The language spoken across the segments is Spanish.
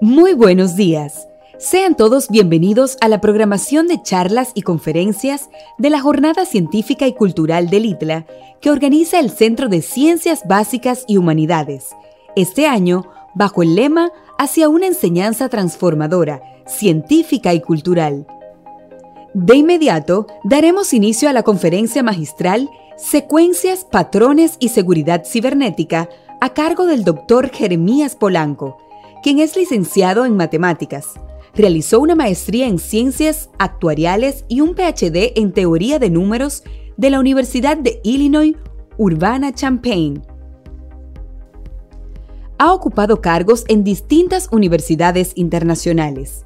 Muy buenos días. Sean todos bienvenidos a la programación de charlas y conferencias de la Jornada Científica y Cultural del ITLA que organiza el Centro de Ciencias Básicas y Humanidades, este año bajo el lema Hacia una enseñanza transformadora, científica y cultural. De inmediato, daremos inicio a la conferencia magistral Secuencias, Patrones y Seguridad Cibernética a cargo del doctor Jeremías Polanco, quien es licenciado en matemáticas. Realizó una maestría en ciencias actuariales y un PhD en teoría de números de la Universidad de Illinois Urbana-Champaign. Ha ocupado cargos en distintas universidades internacionales.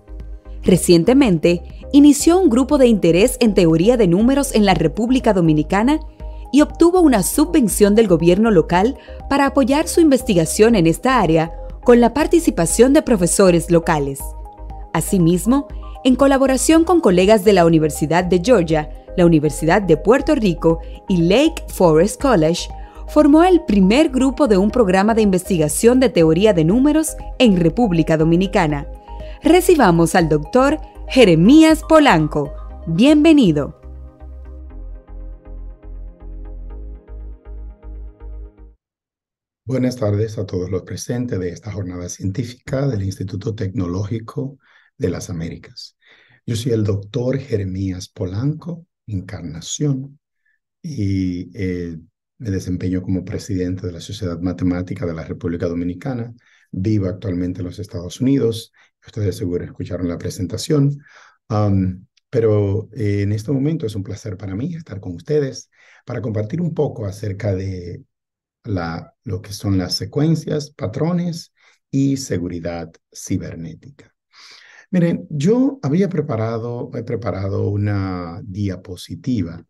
Recientemente, inició un grupo de interés en teoría de números en la República Dominicana y obtuvo una subvención del gobierno local para apoyar su investigación en esta área con la participación de profesores locales. Asimismo, en colaboración con colegas de la Universidad de Georgia, la Universidad de Puerto Rico y Lake Forest College, formó el primer grupo de un programa de investigación de teoría de números en República Dominicana. Recibamos al doctor Jeremías Polanco. Bienvenido. Buenas tardes a todos los presentes de esta jornada científica del Instituto Tecnológico de las Américas. Yo soy el doctor Jeremías Polanco, Encarnación, y eh, me desempeño como presidente de la Sociedad Matemática de la República Dominicana. Vivo actualmente en los Estados Unidos. Ustedes seguro escucharon la presentación. pero eh, en este momento es un placer para mí estar con ustedes para compartir un poco acerca de la lo que son las secuencias, patrones y seguridad cibernética. Miren, yo había preparado, he preparado una diapositiva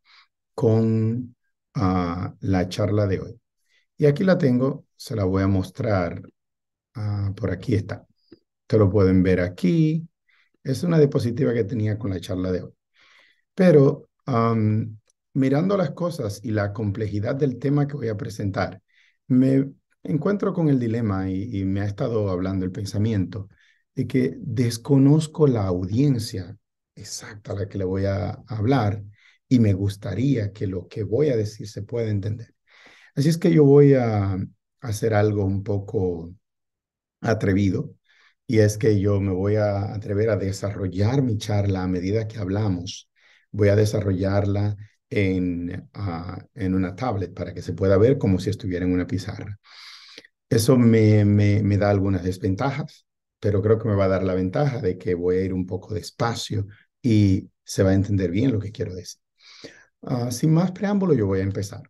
con ah, la charla de hoy. Y aquí la tengo, se la voy a mostrar. Ah, por aquí está. Te lo pueden ver aquí. Es una diapositiva que tenía con la charla de hoy. Pero mirando las cosas y la complejidad del tema que voy a presentar me encuentro con el dilema y, me ha estado hablando el pensamiento de que desconozco la audiencia exacta a la que le voy a hablar y me gustaría que lo que voy a decir se pueda entender. Así es que yo voy a hacer algo un poco atrevido y es que yo me voy a atrever a desarrollar mi charla a medida que hablamos. Voy a desarrollarla en, ah, en una tablet para que se pueda ver como si estuviera en una pizarra. Eso me, da algunas desventajas, pero creo que me va a dar la ventaja de que voy a ir un poco despacio y se va a entender bien lo que quiero decir. Ah, sin más preámbulo, yo voy a empezar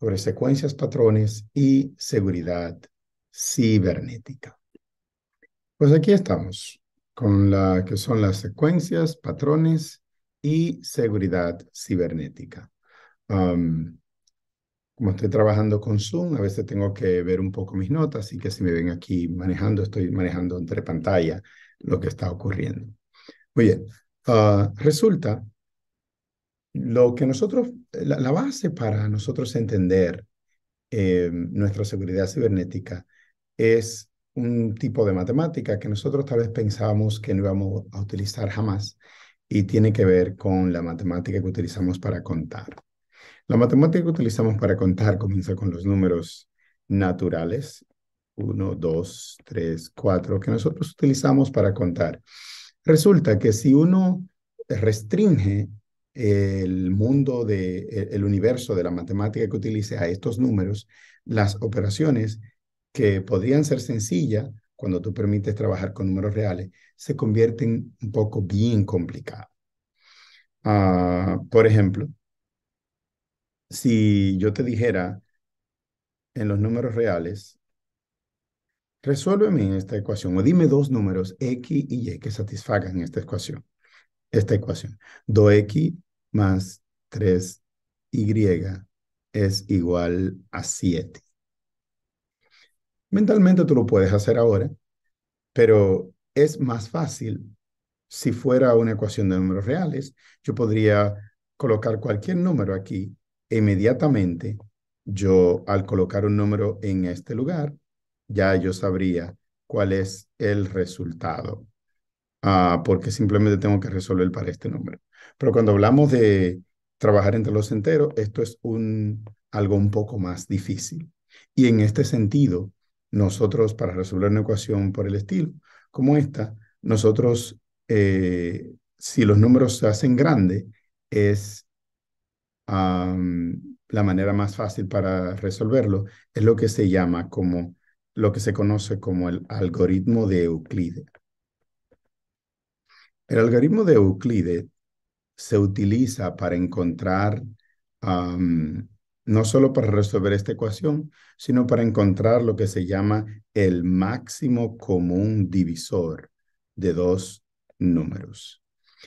sobre secuencias, patrones y seguridad cibernética. Pues aquí estamos con la que son las secuencias, patrones y seguridad cibernética. como estoy trabajando con Zoom, a veces tengo que ver un poco mis notas, así que si me ven aquí manejando, estoy manejando entre pantalla lo que está ocurriendo. Muy bien, ah, resulta lo que nosotros, la, base para nosotros entender eh, nuestra seguridad cibernética es un tipo de matemática que nosotros tal vez pensábamos que no íbamos a utilizar jamás y tiene que ver con la matemática que utilizamos para contar. La matemática que utilizamos para contar comienza con los números naturales, 1, 2, 3, 4, que nosotros utilizamos para contar. Resulta que si uno restringe el mundo de el universo de la matemática que utilice a estos números, las operaciones que podrían ser sencillas cuando tú permites trabajar con números reales, se convierten un poco bien complicado. Ah, por ejemplo, si yo te dijera en los números reales, resuélveme esta ecuación o dime dos números x y y que satisfagan esta ecuación. Esta ecuación. 2x más 3y es igual a 7. Mentalmente tú lo puedes hacer ahora, pero es más fácil. Si fuera una ecuación de números reales, yo podría colocar cualquier número aquí e inmediatamente. Yo al colocar un número en este lugar, ya yo sabría cuál es el resultado, ah, porque simplemente tengo que resolver para este número. Pero cuando hablamos de trabajar entre los enteros, esto es un, algo un poco más difícil. Y en este sentido, nosotros para resolver una ecuación por el estilo, como esta, nosotros, eh, si los números se hacen grandes, es la manera más fácil para resolverlo, es lo que se llama como, lo que se conoce como el algoritmo de Euclides. El algoritmo de Euclides se utiliza para encontrar no solo para resolver esta ecuación, sino para encontrar lo que se llama el máximo común divisor de dos números.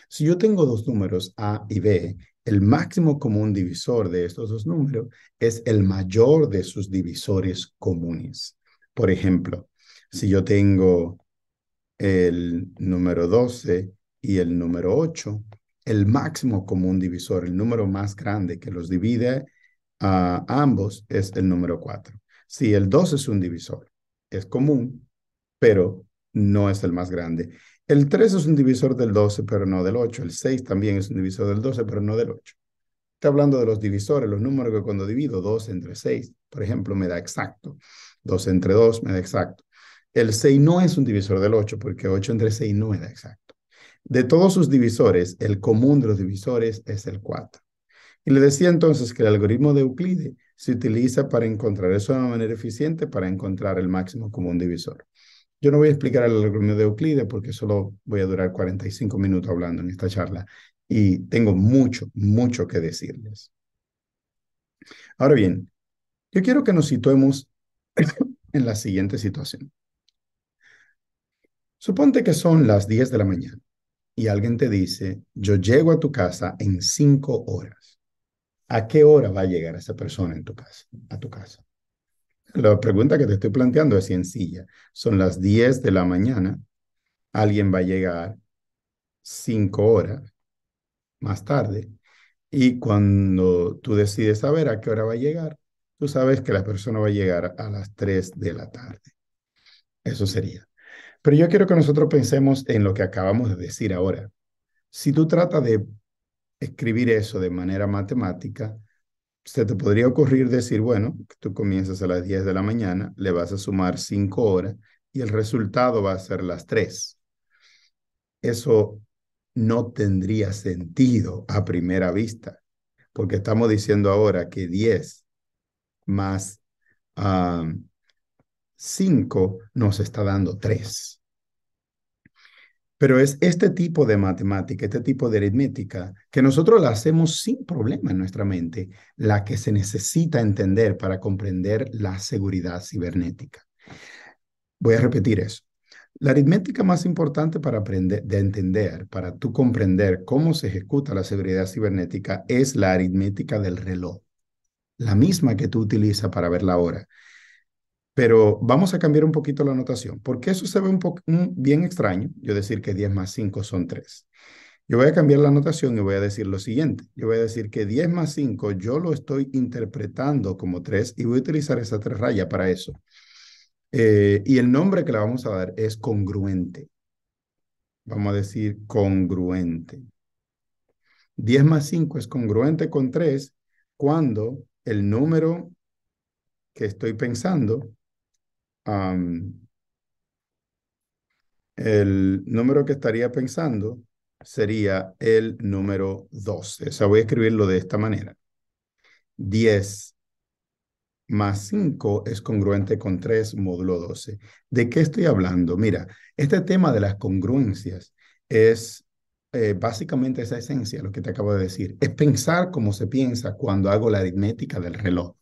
Si yo tengo dos números A y B, el máximo común divisor de estos dos números es el mayor de sus divisores comunes. Por ejemplo, si yo tengo el número 12 y el número 8, el máximo común divisor, el número más grande que los divide a ambos es el número 4. Si el 2 es un divisor, es común, pero no es el más grande. El 3 es un divisor del 12, pero no del 8. El 6 también es un divisor del 12, pero no del 8. Estoy hablando de los divisores, los números que cuando divido 2 entre 6, por ejemplo, me da exacto. 2 entre 2 me da exacto. El 6 no es un divisor del 8, porque 8 entre 6 no me da exacto. De todos sus divisores, el común de los divisores es el 4. Y le decía entonces que el algoritmo de Euclide se utiliza para encontrar, eso de una manera eficiente, para encontrar el máximo común divisor. Yo no voy a explicar el algoritmo de Euclide porque solo voy a durar 45 minutos hablando en esta charla y tengo mucho, mucho que decirles. Ahora bien, yo quiero que nos situemos en la siguiente situación. Suponte que son las 10 de la mañana y alguien te dice, yo llego a tu casa en 5 horas ¿A qué hora va a llegar esa persona en tu casa, a tu casa? La pregunta que te estoy planteando es sencilla. Son las 10 de la mañana, alguien va a llegar 5 horas más tarde y cuando tú decides saber a qué hora va a llegar, tú sabes que la persona va a llegar a las 3 de la tarde. Eso sería. Pero yo quiero que nosotros pensemos en lo que acabamos de decir ahora. Si tú tratas de escribir eso de manera matemática, se te podría ocurrir decir, bueno, tú comienzas a las 10 de la mañana, le vas a sumar 5 horas y el resultado va a ser las 3. Eso no tendría sentido a primera vista, porque estamos diciendo ahora que 10 más 5 ah, nos está dando 3. Pero es este tipo de matemática, este tipo de aritmética, que nosotros la hacemos sin problema en nuestra mente, la que se necesita entender para comprender la seguridad cibernética. Voy a repetir eso. La aritmética más importante para aprender, de entender, para tú comprender cómo se ejecuta la seguridad cibernética es la aritmética del reloj, la misma que tú utilizas para ver la hora. Pero vamos a cambiar un poquito la notación, porque eso se ve un, bien extraño, yo decir que 10 más 5 son 3. Yo voy a cambiar la notación y voy a decir lo siguiente. Yo voy a decir que 10 más 5 yo lo estoy interpretando como 3 y voy a utilizar esa tres raya para eso. Eh, y el nombre que le vamos a dar es congruente. Vamos a decir congruente. 10 más 5 es congruente con 3 cuando el número que estoy pensando el número que estaría pensando sería el número 12. O sea, voy a escribirlo de esta manera. 10 más 5 es congruente con 3 módulo 12. ¿De qué estoy hablando? Mira, este tema de las congruencias es eh, básicamente esa esencia, lo que te acabo de decir. Es pensar como se piensa cuando hago la aritmética del reloj.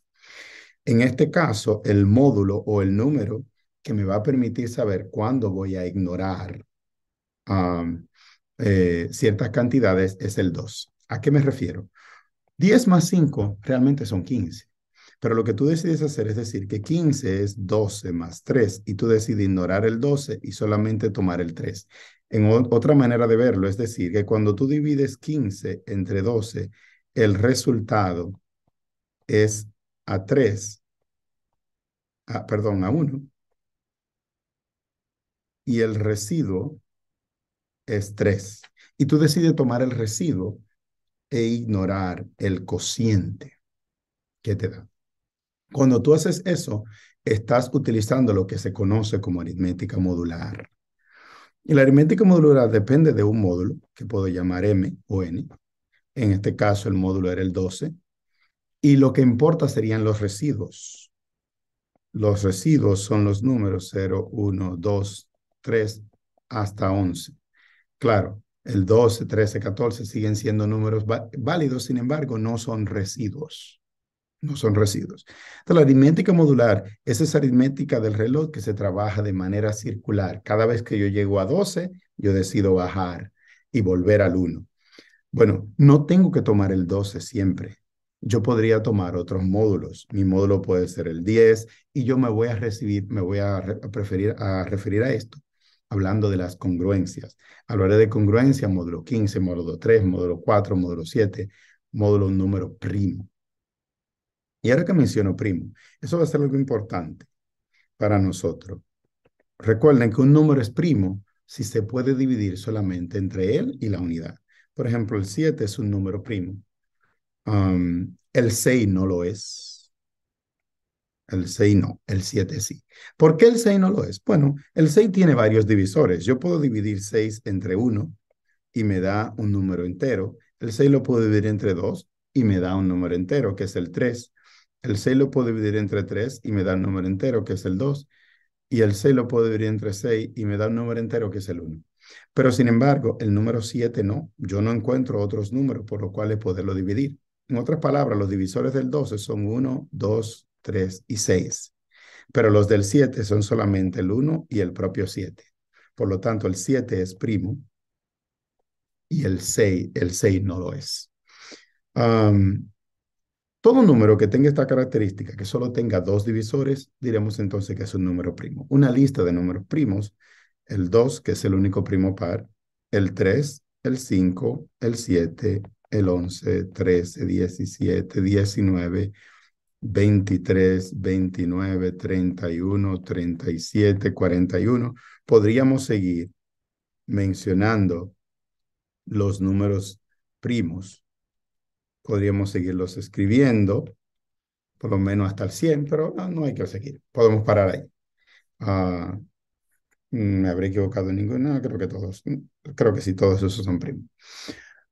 En este caso, el módulo o el número que me va a permitir saber cuándo voy a ignorar eh, ciertas cantidades es el 2. ¿A qué me refiero? 10 más 5 realmente son 15. Pero lo que tú decides hacer es decir que 15 es 12 más 3 y tú decides ignorar el 12 y solamente tomar el 3. En otra manera de verlo, es decir, que cuando tú divides 15 entre 12, el resultado es a 3, a, perdón, a 1, y el residuo es 3. Y tú decides tomar el residuo e ignorar el cociente que te da. Cuando tú haces eso, estás utilizando lo que se conoce como aritmética modular. Y la aritmética modular depende de un módulo, que puedo llamar M o N. En este caso, el módulo era el 12, y lo que importa serían los residuos. Los residuos son los números 0, 1, 2, 3 hasta 11. Claro, el 12, 13, 14 siguen siendo números válidos, sin embargo, no son residuos. No son residuos. Entonces, la aritmética modular es esa aritmética del reloj que se trabaja de manera circular. Cada vez que yo llego a 12, yo decido bajar y volver al 1. Bueno, no tengo que tomar el 12 siempre yo podría tomar otros módulos. Mi módulo puede ser el 10 y yo me voy a recibir, me voy a, preferir, a referir a esto, hablando de las congruencias. Hablaré de congruencia, módulo 15, módulo 3, módulo 4, módulo 7, módulo número primo. Y ahora que menciono primo, eso va a ser algo importante para nosotros. Recuerden que un número es primo si se puede dividir solamente entre él y la unidad. Por ejemplo, el 7 es un número primo el 6 no lo es. El 6 no, el 7 sí. ¿Por qué el 6 no lo es? Bueno, el 6 tiene varios divisores. Yo puedo dividir 6 entre 1 y me da un número entero. El 6 lo puedo dividir entre 2 y me da un número entero, que es el 3. El 6 lo puedo dividir entre 3 y me da un número entero, que es el 2. Y el 6 lo puedo dividir entre 6 y me da un número entero, que es el 1. Pero sin embargo, el número 7 no. Yo no encuentro otros números por los cuales poderlo dividir. En otras palabras, los divisores del 12 son 1, 2, 3 y 6, pero los del 7 son solamente el 1 y el propio 7. Por lo tanto, el 7 es primo y el 6, el 6 no lo es. todo número que tenga esta característica, que solo tenga dos divisores, diremos entonces que es un número primo. Una lista de números primos, el 2, que es el único primo par, el 3, el 5, el 7 el 11, 13, 17, 19, 23, 29, 31, 37, 41. Podríamos seguir mencionando los números primos. Podríamos seguirlos escribiendo, por lo menos hasta el 100, pero no, hay que seguir. Podemos parar ahí. Ah, me habré equivocado en ninguna, creo que todos, creo que sí, todos esos son primos.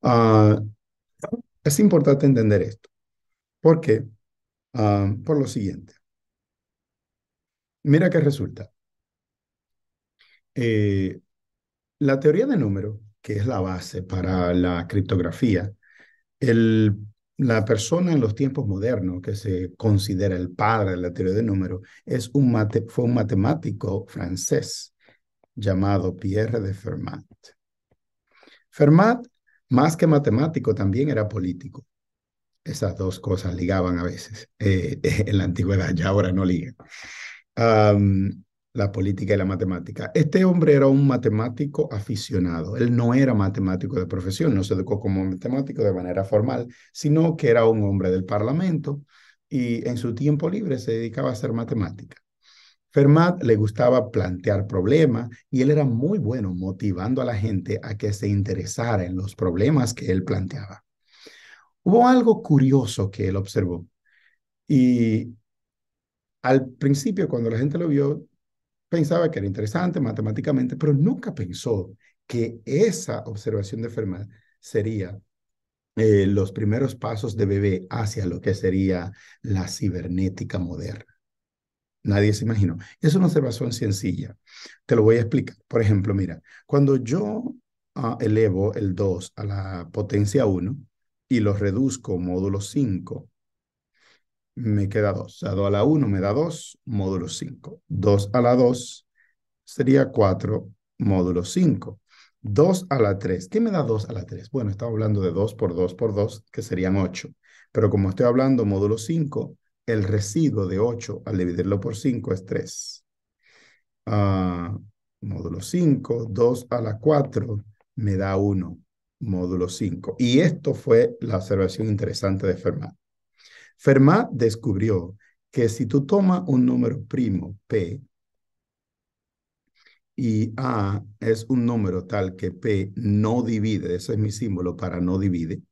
Ah, es importante entender esto. ¿Por qué? Ah, por lo siguiente. Mira qué resulta. Eh, la teoría de números, que es la base para la criptografía, el, la persona en los tiempos modernos que se considera el padre de la teoría de números es un fue un matemático francés llamado Pierre de Fermat. Fermat más que matemático, también era político. Esas dos cosas ligaban a veces eh, en la antigüedad, ya ahora no ligan. la política y la matemática. Este hombre era un matemático aficionado. Él no era matemático de profesión, no se educó como matemático de manera formal, sino que era un hombre del Parlamento y en su tiempo libre se dedicaba a hacer matemática. Fermat le gustaba plantear problemas y él era muy bueno motivando a la gente a que se interesara en los problemas que él planteaba. Hubo algo curioso que él observó y al principio cuando la gente lo vio pensaba que era interesante matemáticamente, pero nunca pensó que esa observación de Fermat sería eh, los primeros pasos de bebé hacia lo que sería la cibernética moderna. Nadie se imaginó. Es una observación sencilla. Te lo voy a explicar. Por ejemplo, mira, cuando yo ah, elevo el 2 a la potencia 1 y lo reduzco módulo 5, me queda 2. O sea, 2 a la 1 me da 2, módulo 5. 2 a la 2 sería 4, módulo 5. 2 a la 3. ¿Qué me da 2 a la 3? Bueno, estaba hablando de 2 por 2 por 2, que serían 8. Pero como estoy hablando módulo 5, el residuo de 8 al dividirlo por 5 es 3. Ah, módulo 5, 2 a la 4 me da 1, módulo 5. Y esto fue la observación interesante de Fermat. Fermat descubrió que si tú tomas un número primo P y A es un número tal que P no divide, ese es mi símbolo para no divide,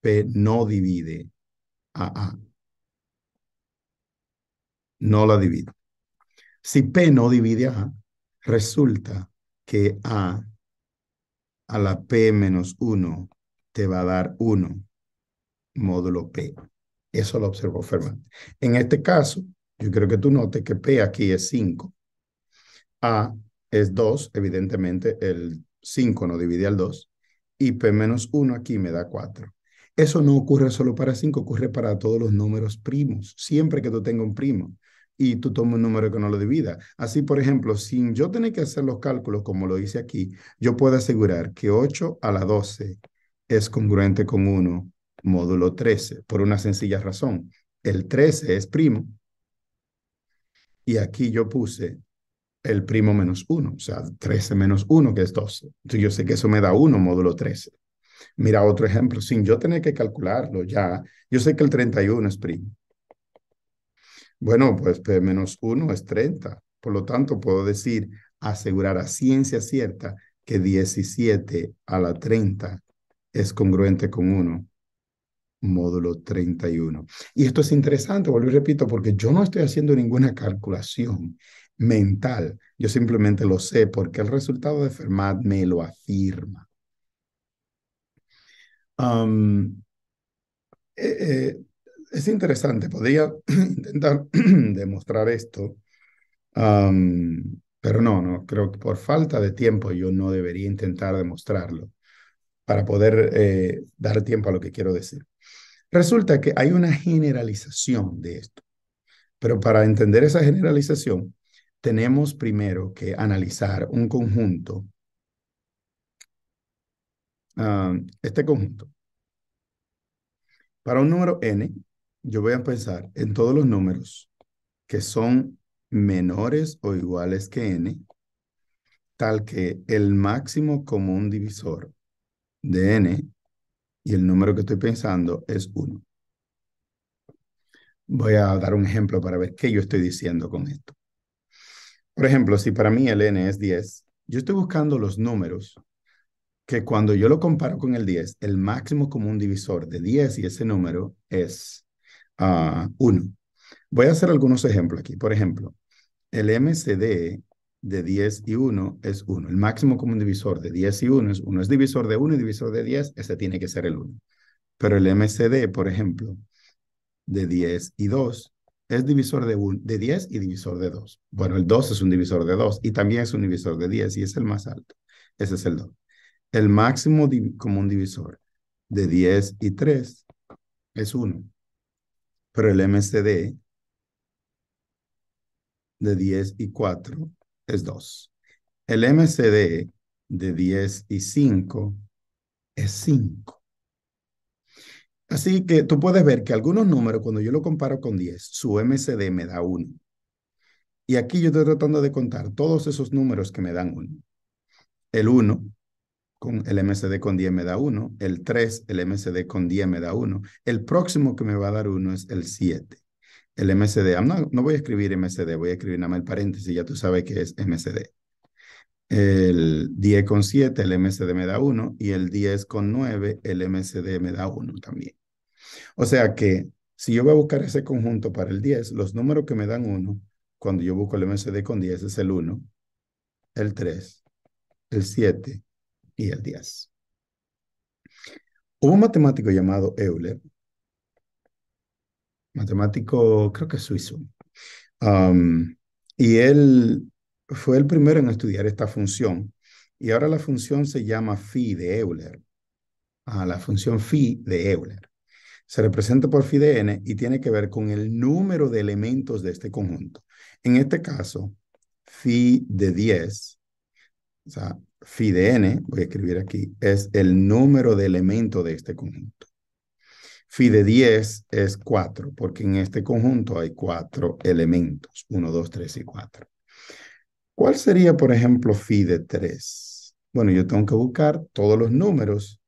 P no divide a A no la divide. Si P no divide A, resulta que A a la P menos 1 te va a dar 1 módulo P. Eso lo observó Fermat. En este caso, yo creo que tú notes que P aquí es 5. A es 2, evidentemente el 5 no divide al 2. Y P menos 1 aquí me da 4. Eso no ocurre solo para 5, ocurre para todos los números primos. Siempre que tú tengas un primo, y tú tomas un número que no lo divida. Así, por ejemplo, sin yo tener que hacer los cálculos como lo hice aquí, yo puedo asegurar que 8 a la 12 es congruente con 1 módulo 13, por una sencilla razón. El 13 es primo. Y aquí yo puse el primo menos 1, o sea, 13 menos 1, que es 12. Entonces yo sé que eso me da 1 módulo 13. Mira otro ejemplo, sin yo tener que calcularlo ya, yo sé que el 31 es primo. Bueno, pues P menos 1 es 30. Por lo tanto, puedo decir, asegurar a ciencia cierta que 17 a la 30 es congruente con 1, módulo 31. Y esto es interesante, vuelvo y repito, porque yo no estoy haciendo ninguna calculación mental. Yo simplemente lo sé porque el resultado de Fermat me lo afirma. Eh, eh, es interesante, podría intentar demostrar esto, pero no, no, creo que por falta de tiempo yo no debería intentar demostrarlo para poder eh, dar tiempo a lo que quiero decir. Resulta que hay una generalización de esto, pero para entender esa generalización tenemos primero que analizar un conjunto, este conjunto. Para un número n, yo voy a pensar en todos los números que son menores o iguales que n, tal que el máximo común divisor de n y el número que estoy pensando es 1. Voy a dar un ejemplo para ver qué yo estoy diciendo con esto. Por ejemplo, si para mí el n es 10, yo estoy buscando los números que cuando yo lo comparo con el 10, el máximo común divisor de 10 y ese número es 1. Voy a hacer algunos ejemplos aquí. Por ejemplo, el MCD de 10 y 1 es 1. El máximo común divisor de 10 y 1 es 1. Es divisor de 1 y divisor de 10, ese tiene que ser el 1. Pero el MCD, por ejemplo, de 10 y 2 es divisor de, de 10 y divisor de 2. Bueno, el 2 es un divisor de 2 y también es un divisor de 10 y es el más alto. Ese es el 2. El máximo común divisor de 10 y 3 es 1. Pero el MCD de 10 y 4 es 2. El MCD de 10 y 5 es 5. Así que tú puedes ver que algunos números, cuando yo lo comparo con 10, su MCD me da 1. Y aquí yo estoy tratando de contar todos esos números que me dan 1. El 1, con el MSD con 10 me da 1, el 3, el MSD con 10 me da 1, el próximo que me va a dar 1 es el 7. El MSD, no, voy a escribir MSD, voy a escribir nada más el paréntesis, ya tú sabes que es MSD. El 10 con 7, el MSD me da 1, y el 10 con 9, el MSD me da 1 también. O sea que si yo voy a buscar ese conjunto para el 10, los números que me dan 1, cuando yo busco el MSD con 10 es el 1, el 3, el 7, y el 10. Hubo un matemático llamado Euler, matemático creo que suizo, y él fue el primero en estudiar esta función. Y ahora la función se llama phi de Euler. Ah, la función phi de Euler. Se representa por phi de n y tiene que ver con el número de elementos de este conjunto. En este caso, phi de 10, o sea, phi de n, voy a escribir aquí, es el número de elementos de este conjunto. Phi de 10 es 4, porque en este conjunto hay 4 elementos, 1, 2, 3 y 4. ¿Cuál sería, por ejemplo, phi de 3? Bueno, yo tengo que buscar todos los números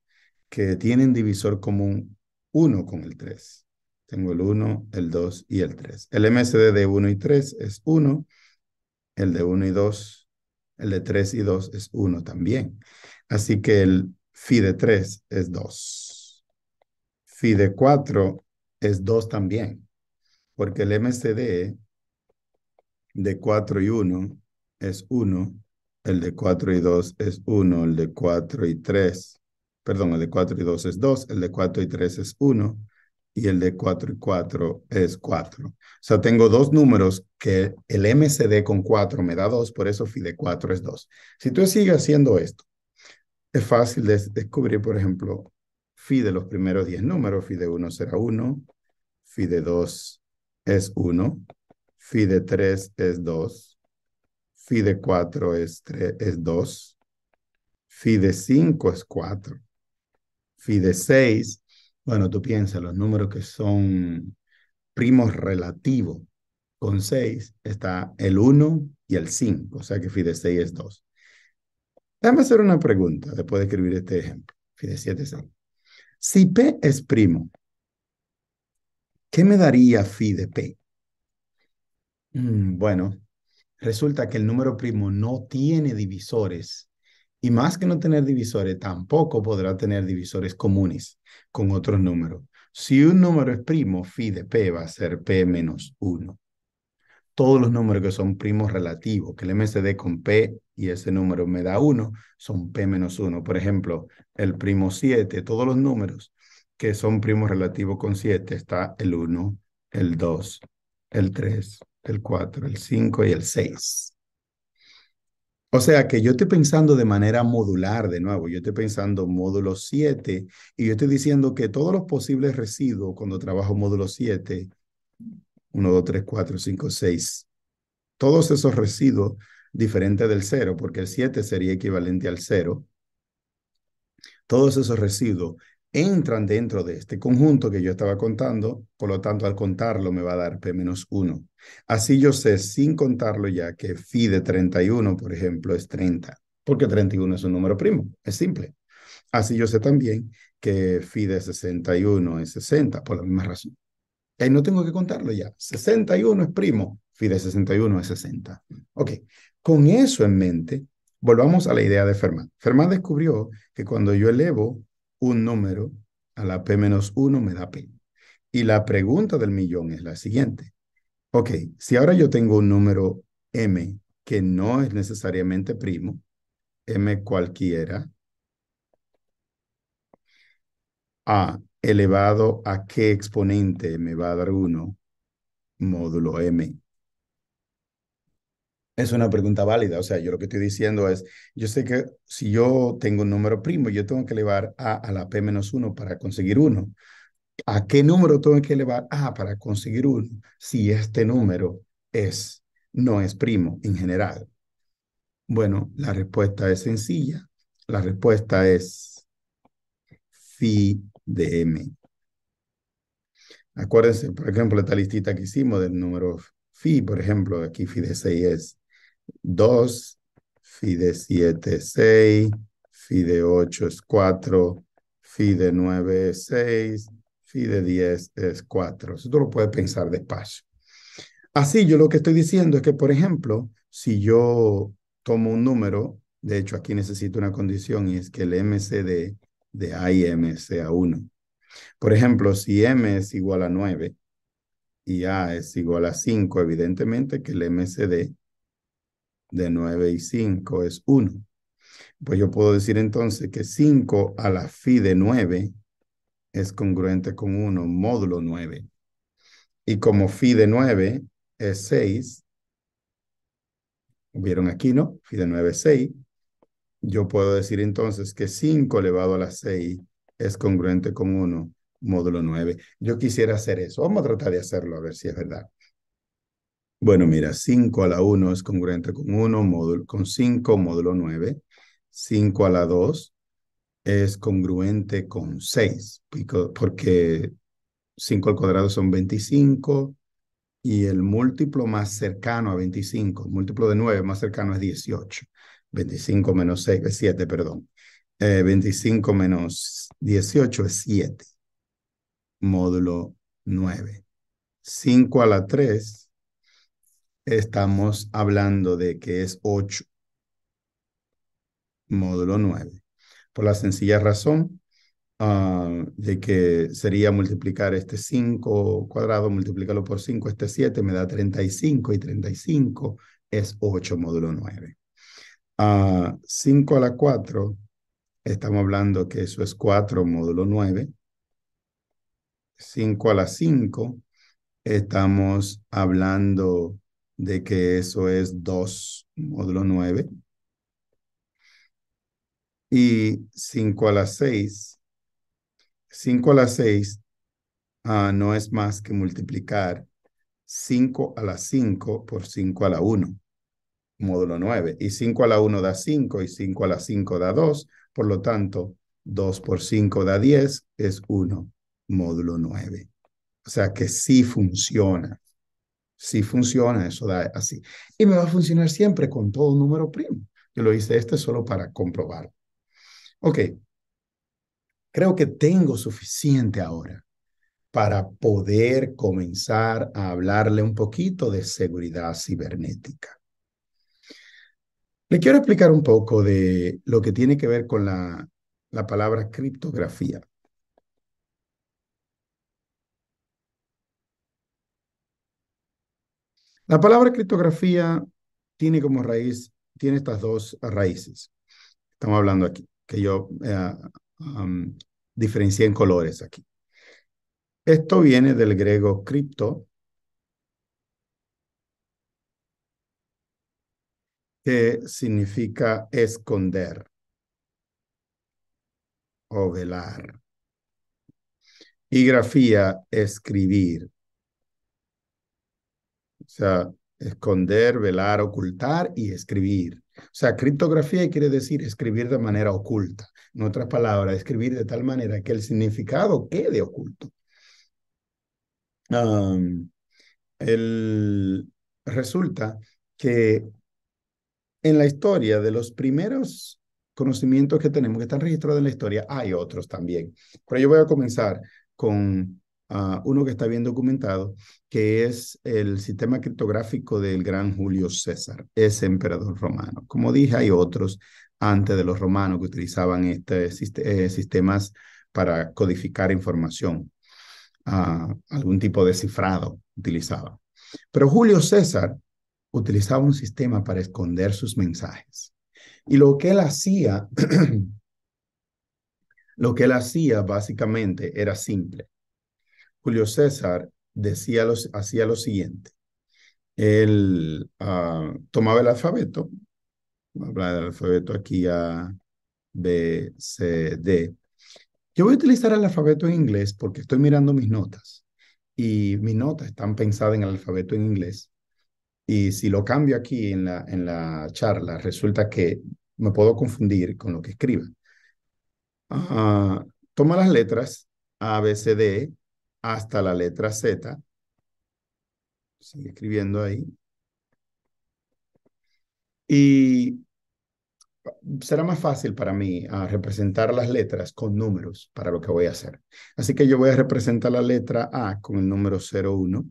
que tienen divisor común 1 con el 3. Tengo el 1, el 2 y el 3. El MSD de 1 y 3 es 1, el de 1 y 2 el de 3 y 2 es 1 también. Así que el phi de 3 es 2. Phi de 4 es 2 también, porque el MCD de 4 y 1 es 1, el de 4 y 2 es 1, el de 4 y 3, perdón, el de 4 y 2 es 2, el de 4 y 3 es 1, y el de 4 y 4 es 4. O sea, tengo dos números que el MCD con 4 me da 2, por eso phi de 4 es 2. Si tú sigues haciendo esto, es fácil descubrir, por ejemplo, phi de los primeros 10 números. Phi de 1 será 1, phi de 2 es 1, phi de 3 es 2, phi de 4 es, 2, phi de 5 es 4, phi de 6 bueno, tú piensas, los números que son primos relativos con 6 está el 1 y el 5, o sea que phi de 6 es 2. Déjame hacer una pregunta después de escribir este ejemplo. Phi de 7 es 6. Si P es primo, ¿qué me daría phi de P? Mm, bueno, resulta que el número primo no tiene divisores y más que no tener divisores, tampoco podrá tener divisores comunes con otros números. Si un número es primo, phi de p va a ser p menos 1. Todos los números que son primos relativos, que el MCD con p y ese número me da 1, son p menos 1. Por ejemplo, el primo 7, todos los números que son primos relativos con 7, está el 1, el 2, el 3, el 4, el 5 y el 6. O sea que yo estoy pensando de manera modular de nuevo, yo estoy pensando módulo 7 y yo estoy diciendo que todos los posibles residuos cuando trabajo módulo 7, 1, 2, 3, 4, 5, 6, todos esos residuos diferentes del 0, porque el 7 sería equivalente al 0, todos esos residuos entran dentro de este conjunto que yo estaba contando, por lo tanto al contarlo me va a dar P-1. Así yo sé sin contarlo ya que phi de 31, por ejemplo, es 30, porque 31 es un número primo, es simple. Así yo sé también que phi de 61 es 60, por la misma razón. Ahí no tengo que contarlo ya, 61 es primo, phi de 61 es 60. Ok, con eso en mente, volvamos a la idea de Fermat. Fermat descubrió que cuando yo elevo un número a la P menos 1 me da P. Y la pregunta del millón es la siguiente. Ok, si ahora yo tengo un número M que no es necesariamente primo, M cualquiera, A elevado a qué exponente me va a dar 1 módulo M es una pregunta válida, o sea, yo lo que estoy diciendo es, yo sé que si yo tengo un número primo, yo tengo que elevar a a la p-1 menos para conseguir 1. ¿A qué número tengo que elevar a para conseguir 1? Si este número es, no es primo en general. Bueno, la respuesta es sencilla. La respuesta es phi de m. Acuérdense, por ejemplo, esta listita que hicimos del número phi, por ejemplo, aquí phi de 6 es 2, phi de 7 es 6, phi de 8 es 4, phi de 9 es 6, phi de 10 es 4. Eso tú lo puedes pensar despacio. Así yo lo que estoy diciendo es que, por ejemplo, si yo tomo un número, de hecho aquí necesito una condición y es que el mcd de A y M sea 1. Por ejemplo, si M es igual a 9 y A es igual a 5, evidentemente que el MCD de 9 y 5 es 1. Pues yo puedo decir entonces que 5 a la fi de 9 es congruente con 1, módulo 9. Y como fi de 9 es 6, vieron aquí, ¿no? Fi de 9 es 6. Yo puedo decir entonces que 5 elevado a la 6 es congruente con 1, módulo 9. Yo quisiera hacer eso. Vamos a tratar de hacerlo a ver si es verdad. Bueno, mira, 5 a la 1 es congruente con 1, módulo, con 5, módulo 9. 5 a la 2 es congruente con 6, porque 5 al cuadrado son 25 y el múltiplo más cercano a 25, el múltiplo de 9 más cercano es 18. 25 menos 6 es 7, perdón. Eh, 25 menos 18 es 7, módulo 9. 5 a la 3 estamos hablando de que es 8, módulo 9. Por la sencilla razón ah, de que sería multiplicar este 5 cuadrado, multiplicarlo por 5, este 7 me da 35 y 35 es 8 módulo 9. 5 ah, a la 4, estamos hablando que eso es 4 módulo 9. 5 a la 5, estamos hablando de que eso es 2, módulo 9. Y 5 a la 6. 5 a la 6 ah, no es más que multiplicar 5 a la 5 por 5 a la 1, módulo 9. Y 5 a la 1 da 5 y 5 a la 5 da 2. Por lo tanto, 2 por 5 da 10, es 1, módulo 9. O sea que sí funciona. Si funciona, eso da así. Y me va a funcionar siempre con todo número primo. Yo lo hice este solo para comprobar. Ok, creo que tengo suficiente ahora para poder comenzar a hablarle un poquito de seguridad cibernética. Le quiero explicar un poco de lo que tiene que ver con la, la palabra criptografía. La palabra criptografía tiene como raíz, tiene estas dos raíces. Estamos hablando aquí, que yo eh, diferencié en colores aquí. Esto viene del griego cripto, que significa esconder o velar. Y grafía, escribir, o sea, esconder, velar, ocultar y escribir. O sea, criptografía quiere decir escribir de manera oculta. En otras palabras, escribir de tal manera que el significado quede oculto. el, resulta que en la historia de los primeros conocimientos que tenemos que están registrados en la historia, hay otros también. Pero yo voy a comenzar con uno que está bien documentado, que es el sistema criptográfico del gran Julio César, ese emperador romano. Como dije, hay otros antes de los romanos que utilizaban estos eh, sistemas para codificar información. Ah, algún tipo de cifrado utilizaba. Pero Julio César utilizaba un sistema para esconder sus mensajes. Y lo que él hacía, lo que él hacía básicamente era simple. Julio César decía lo hacía lo siguiente. Él ah, tomaba el alfabeto, voy hablar del alfabeto aquí A, B, C, D. Yo voy a utilizar el alfabeto en inglés porque estoy mirando mis notas y mis notas están pensadas en el alfabeto en inglés. Y si lo cambio aquí en la, en la charla, resulta que me puedo confundir con lo que escriba. Ah, toma las letras A, B, C, D, hasta la letra Z. Sigue escribiendo ahí. Y será más fácil para mí ah, representar las letras con números para lo que voy a hacer. Así que yo voy a representar la letra A con el número 01,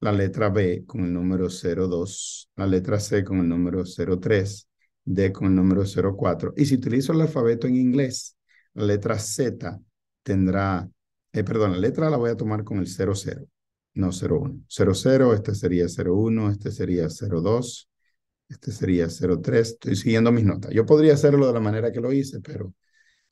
la letra B con el número 02, la letra C con el número 03, D con el número 04. Y si utilizo el alfabeto en inglés, la letra Z tendrá eh, perdón, la letra la voy a tomar con el 00, no 01. 00, este sería 01, este sería 02, este sería 03. Estoy siguiendo mis notas. Yo podría hacerlo de la manera que lo hice, pero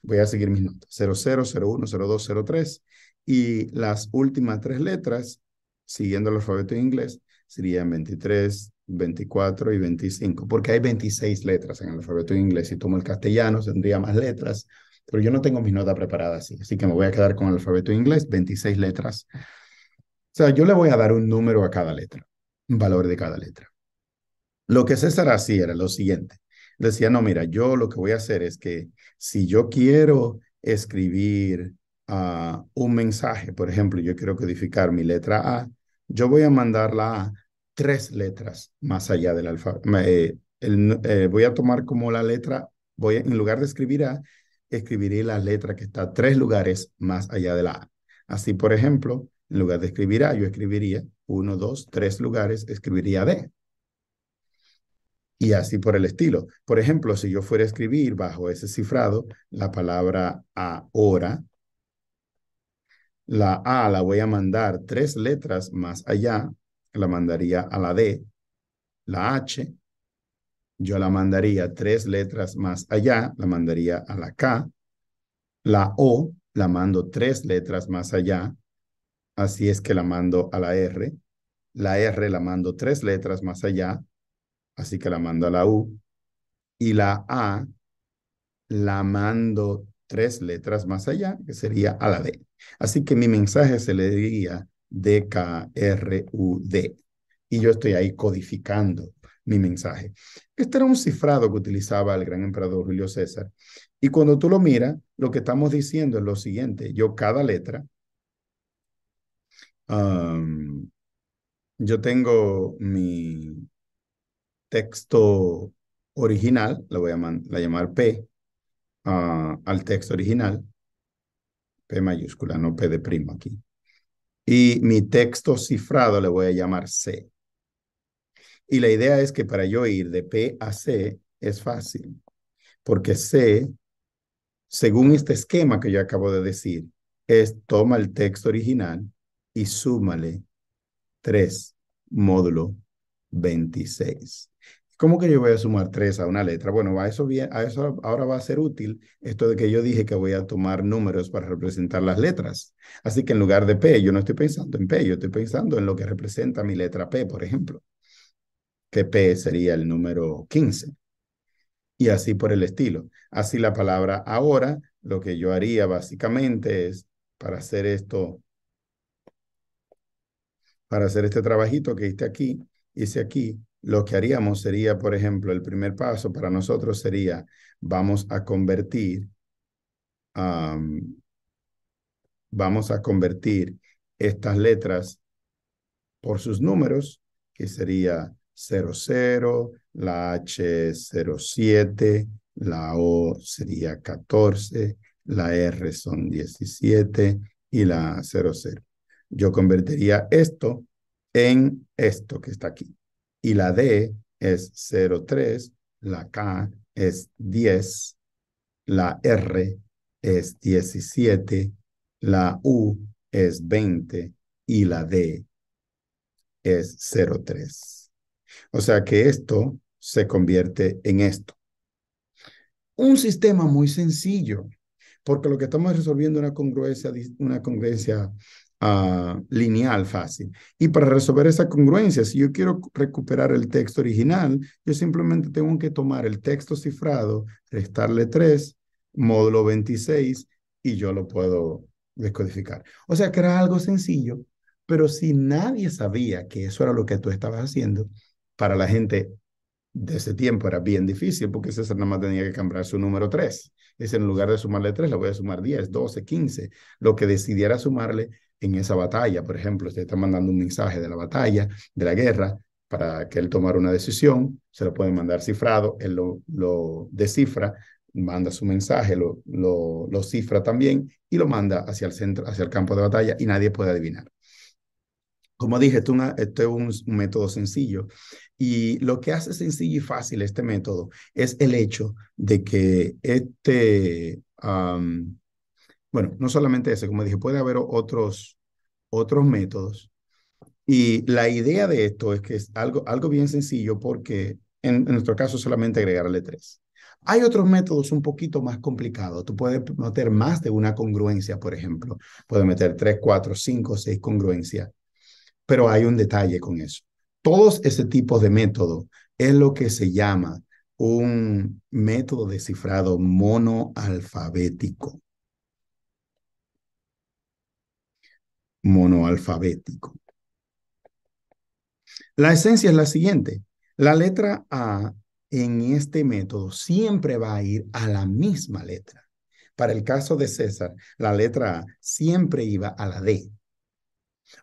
voy a seguir mis notas. 00, 01, 02, 03. Y las últimas tres letras, siguiendo el alfabeto inglés, serían 23, 24 y 25, porque hay 26 letras en el alfabeto inglés. Si tomo el castellano, tendría más letras, pero yo no tengo mi nota preparada así, así que me voy a quedar con el alfabeto inglés, 26 letras. O sea, yo le voy a dar un número a cada letra, un valor de cada letra. Lo que César hacía era lo siguiente. Decía, no, mira, yo lo que voy a hacer es que si yo quiero escribir ah, un mensaje, por ejemplo, yo quiero codificar mi letra A, yo voy a mandarla a tres letras más allá del alfabeto. Eh, eh, voy a tomar como la letra, voy en lugar de escribir A, escribiré la letra que está tres lugares más allá de la A. Así, por ejemplo, en lugar de escribir A, yo escribiría uno, dos, tres lugares, escribiría D. Y así por el estilo. Por ejemplo, si yo fuera a escribir bajo ese cifrado la palabra ahora, la A la voy a mandar tres letras más allá, la mandaría a la D, la H, yo la mandaría tres letras más allá, la mandaría a la K. La O la mando tres letras más allá, así es que la mando a la R. La R la mando tres letras más allá, así que la mando a la U. Y la A la mando tres letras más allá, que sería a la D. Así que mi mensaje se le diría D-K-R-U-D. Y yo estoy ahí codificando mi mensaje. Este era un cifrado que utilizaba el gran emperador Julio César. Y cuando tú lo miras, lo que estamos diciendo es lo siguiente. Yo cada letra, um, yo tengo mi texto original, la voy a, llamar P, ah, al texto original, P mayúscula, no P de primo aquí. Y mi texto cifrado le voy a llamar C. Y la idea es que para yo ir de P a C es fácil, porque C, según este esquema que yo acabo de decir, es toma el texto original y súmale 3, módulo 26. ¿Cómo que yo voy a sumar 3 a una letra? Bueno, a eso, bien, a eso ahora va a ser útil esto de que yo dije que voy a tomar números para representar las letras. Así que en lugar de P, yo no estoy pensando en P, yo estoy pensando en lo que representa mi letra P, por ejemplo que P sería el número 15. Y así por el estilo. Así la palabra ahora, lo que yo haría básicamente es, para hacer esto, para hacer este trabajito que hice aquí, hice aquí, lo que haríamos sería, por ejemplo, el primer paso para nosotros sería, vamos a convertir, vamos a convertir estas letras por sus números, que sería 00, la H 07, la O sería 14, la R son 17 y la 00. Yo convertiría esto en esto que está aquí. Y la D es 03, la K es 10, la R es 17, la U es 20 y la D es 03. O sea que esto se convierte en esto. Un sistema muy sencillo, porque lo que estamos resolviendo es una congruencia, una congruencia ah, lineal fácil. Y para resolver esa congruencia, si yo quiero recuperar el texto original, yo simplemente tengo que tomar el texto cifrado, restarle 3, módulo 26, y yo lo puedo descodificar. O sea que era algo sencillo, pero si nadie sabía que eso era lo que tú estabas haciendo, para la gente de ese tiempo era bien difícil porque César nada más tenía que cambiar su número 3. Es en lugar de sumarle 3, le voy a sumar 10, 12, 15, lo que decidiera sumarle en esa batalla. Por ejemplo, usted está mandando un mensaje de la batalla, de la guerra, para que él tomara una decisión, se lo puede mandar cifrado, él lo, descifra, manda su mensaje, lo, lo, cifra también y lo manda hacia el hacia el campo de batalla y nadie puede adivinar. Como dije, esto es un método sencillo. Y lo que hace sencillo y fácil este método es el hecho de que este, bueno, no solamente ese, como dije, puede haber otros, otros métodos. Y la idea de esto es que es algo, algo bien sencillo porque en, en nuestro caso solamente agregarle tres. Hay otros métodos un poquito más complicados. Tú puedes meter más de una congruencia, por ejemplo. Puedes meter tres, cuatro, cinco, seis congruencias. Pero hay un detalle con eso. Todos ese tipo de método es lo que se llama un método de cifrado monoalfabético. Monoalfabético. La esencia es la siguiente. La letra A en este método siempre va a ir a la misma letra. Para el caso de César, la letra A siempre iba a la D.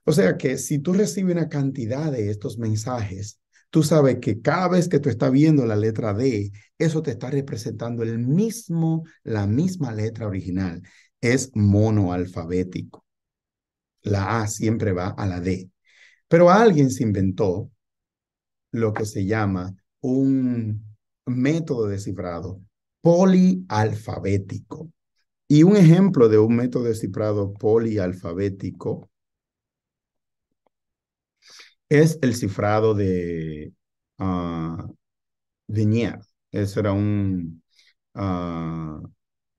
O sea que si tú recibes una cantidad de estos mensajes, tú sabes que cada vez que tú estás viendo la letra D, eso te está representando el mismo, la misma letra original. Es monoalfabético. La A siempre va a la D. Pero alguien se inventó lo que se llama un método de cifrado polialfabético. Y un ejemplo de un método de cifrado polialfabético es el cifrado de uh, ah, Él era un ah,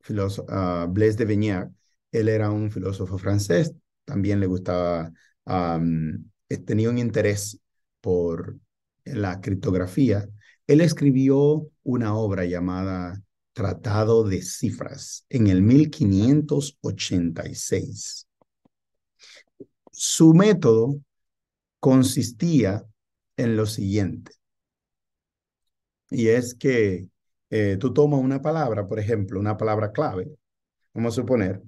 filósofo, ah, Blaise de Venier. Él era un filósofo francés, también le gustaba, mm, eh, tenía un interés por la criptografía. Él escribió una obra llamada Tratado de Cifras en el 1586. Su método consistía en lo siguiente. Y es que eh, tú tomas una palabra, por ejemplo, una palabra clave. Vamos a suponer,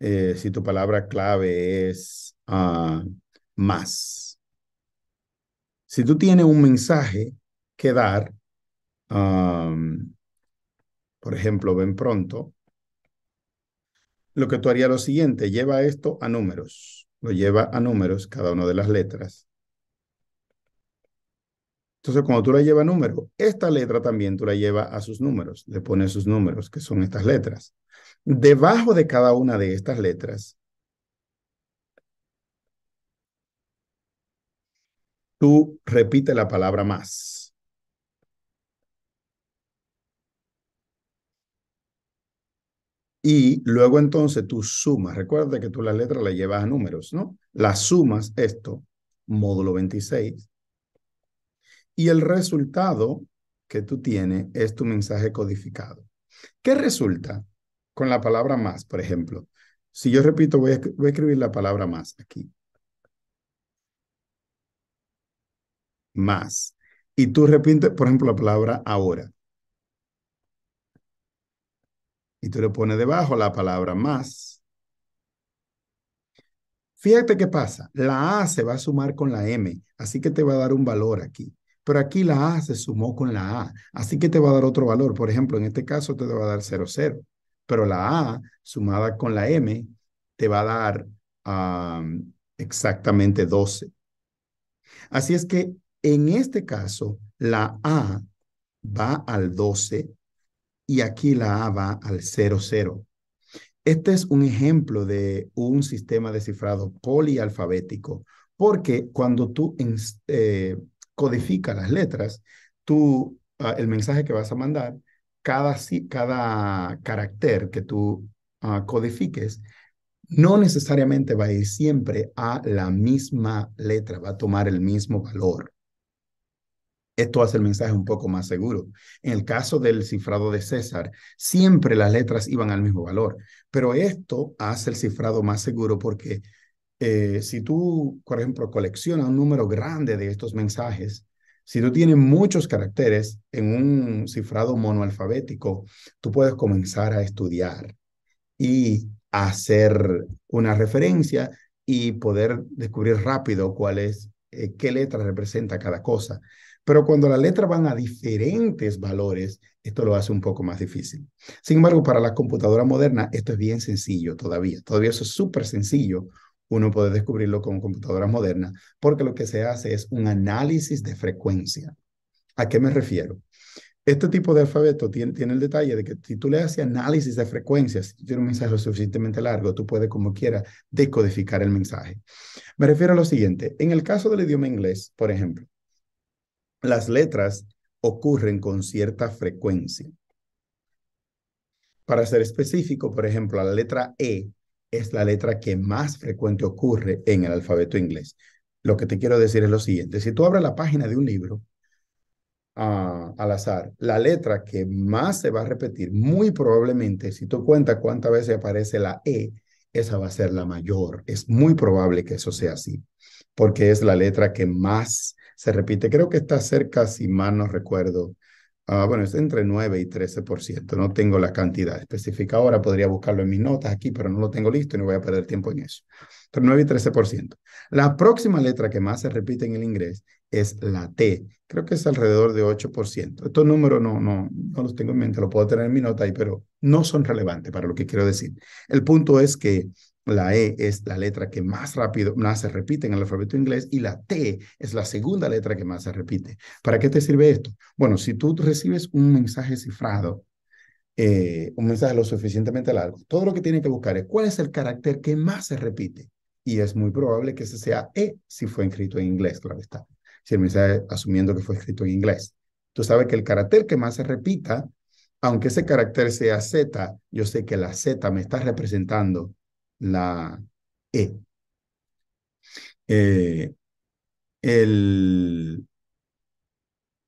eh, si tu palabra clave es ah, más. Si tú tienes un mensaje que dar, por ejemplo, ven pronto, lo que tú harías lo siguiente, lleva esto a números, lo lleva a números, cada una de las letras, entonces, cuando tú la llevas a números, esta letra también tú la llevas a sus números, le pones sus números, que son estas letras. Debajo de cada una de estas letras, tú repite la palabra más. Y luego entonces tú sumas, recuerda que tú la letra la llevas a números, ¿no? La sumas esto, módulo 26, y el resultado que tú tienes es tu mensaje codificado. ¿Qué resulta con la palabra más, por ejemplo? Si yo repito, voy a, escribir la palabra más aquí. Más. Y tú repites, por ejemplo, la palabra ahora. Y tú le pones debajo la palabra más. Fíjate qué pasa. La A se va a sumar con la M, así que te va a dar un valor aquí pero aquí la A se sumó con la A, así que te va a dar otro valor. Por ejemplo, en este caso te va a dar 0, 0, pero la A sumada con la M te va a dar exactamente 12. Así es que en este caso, la A va al 12 y aquí la A va al 0. Este es un ejemplo de un sistema de cifrado polialfabético, porque cuando tú eh, codifica las letras, tú, ah, el mensaje que vas a mandar, cada, cada carácter que tú ah, codifiques, no necesariamente va a ir siempre a la misma letra, va a tomar el mismo valor. Esto hace el mensaje un poco más seguro. En el caso del cifrado de César, siempre las letras iban al mismo valor, pero esto hace el cifrado más seguro porque eh, si tú, por ejemplo, coleccionas un número grande de estos mensajes, si tú tienes muchos caracteres en un cifrado monoalfabético, tú puedes comenzar a estudiar y hacer una referencia y poder descubrir rápido cuál es, eh, qué letra representa cada cosa. Pero cuando las letras van a diferentes valores, esto lo hace un poco más difícil. Sin embargo, para la computadora moderna, esto es bien sencillo todavía. Todavía eso es súper sencillo uno puede descubrirlo con computadoras modernas, porque lo que se hace es un análisis de frecuencia. ¿A qué me refiero? Este tipo de alfabeto tiene, el detalle de que si tú le haces análisis de frecuencias, si tú tienes un mensaje suficientemente largo, tú puedes como quiera decodificar el mensaje. Me refiero a lo siguiente, en el caso del idioma inglés, por ejemplo, las letras ocurren con cierta frecuencia. Para ser específico, por ejemplo, la letra E es la letra que más frecuente ocurre en el alfabeto inglés. Lo que te quiero decir es lo siguiente. Si tú abres la página de un libro ah, al azar, la letra que más se va a repetir, muy probablemente, si tú cuentas cuántas veces aparece la E, esa va a ser la mayor. Es muy probable que eso sea así, porque es la letra que más se repite. Creo que está cerca, si mal no recuerdo, Ah, bueno, es entre 9 y 13%. No tengo la cantidad específica ahora. Podría buscarlo en mis notas aquí, pero no lo tengo listo y no voy a perder tiempo en eso. Entre 9 y 13%. La próxima letra que más se repite en el inglés es la T. Creo que es alrededor de 8%. Estos números no, no, no los tengo en mente, lo puedo tener en mi nota ahí, pero no son relevantes para lo que quiero decir. El punto es que la E es la letra que más rápido más se repite en el alfabeto inglés y la T es la segunda letra que más se repite. ¿Para qué te sirve esto? Bueno, si tú recibes un mensaje cifrado, eh, un mensaje lo suficientemente largo, todo lo que tiene que buscar es cuál es el carácter que más se repite. Y es muy probable que ese sea E si fue escrito en inglés, claro está. Si el mensaje asumiendo que fue escrito en inglés. Tú sabes que el carácter que más se repita aunque ese carácter sea Z, yo sé que la Z me está representando la E. Eh, el,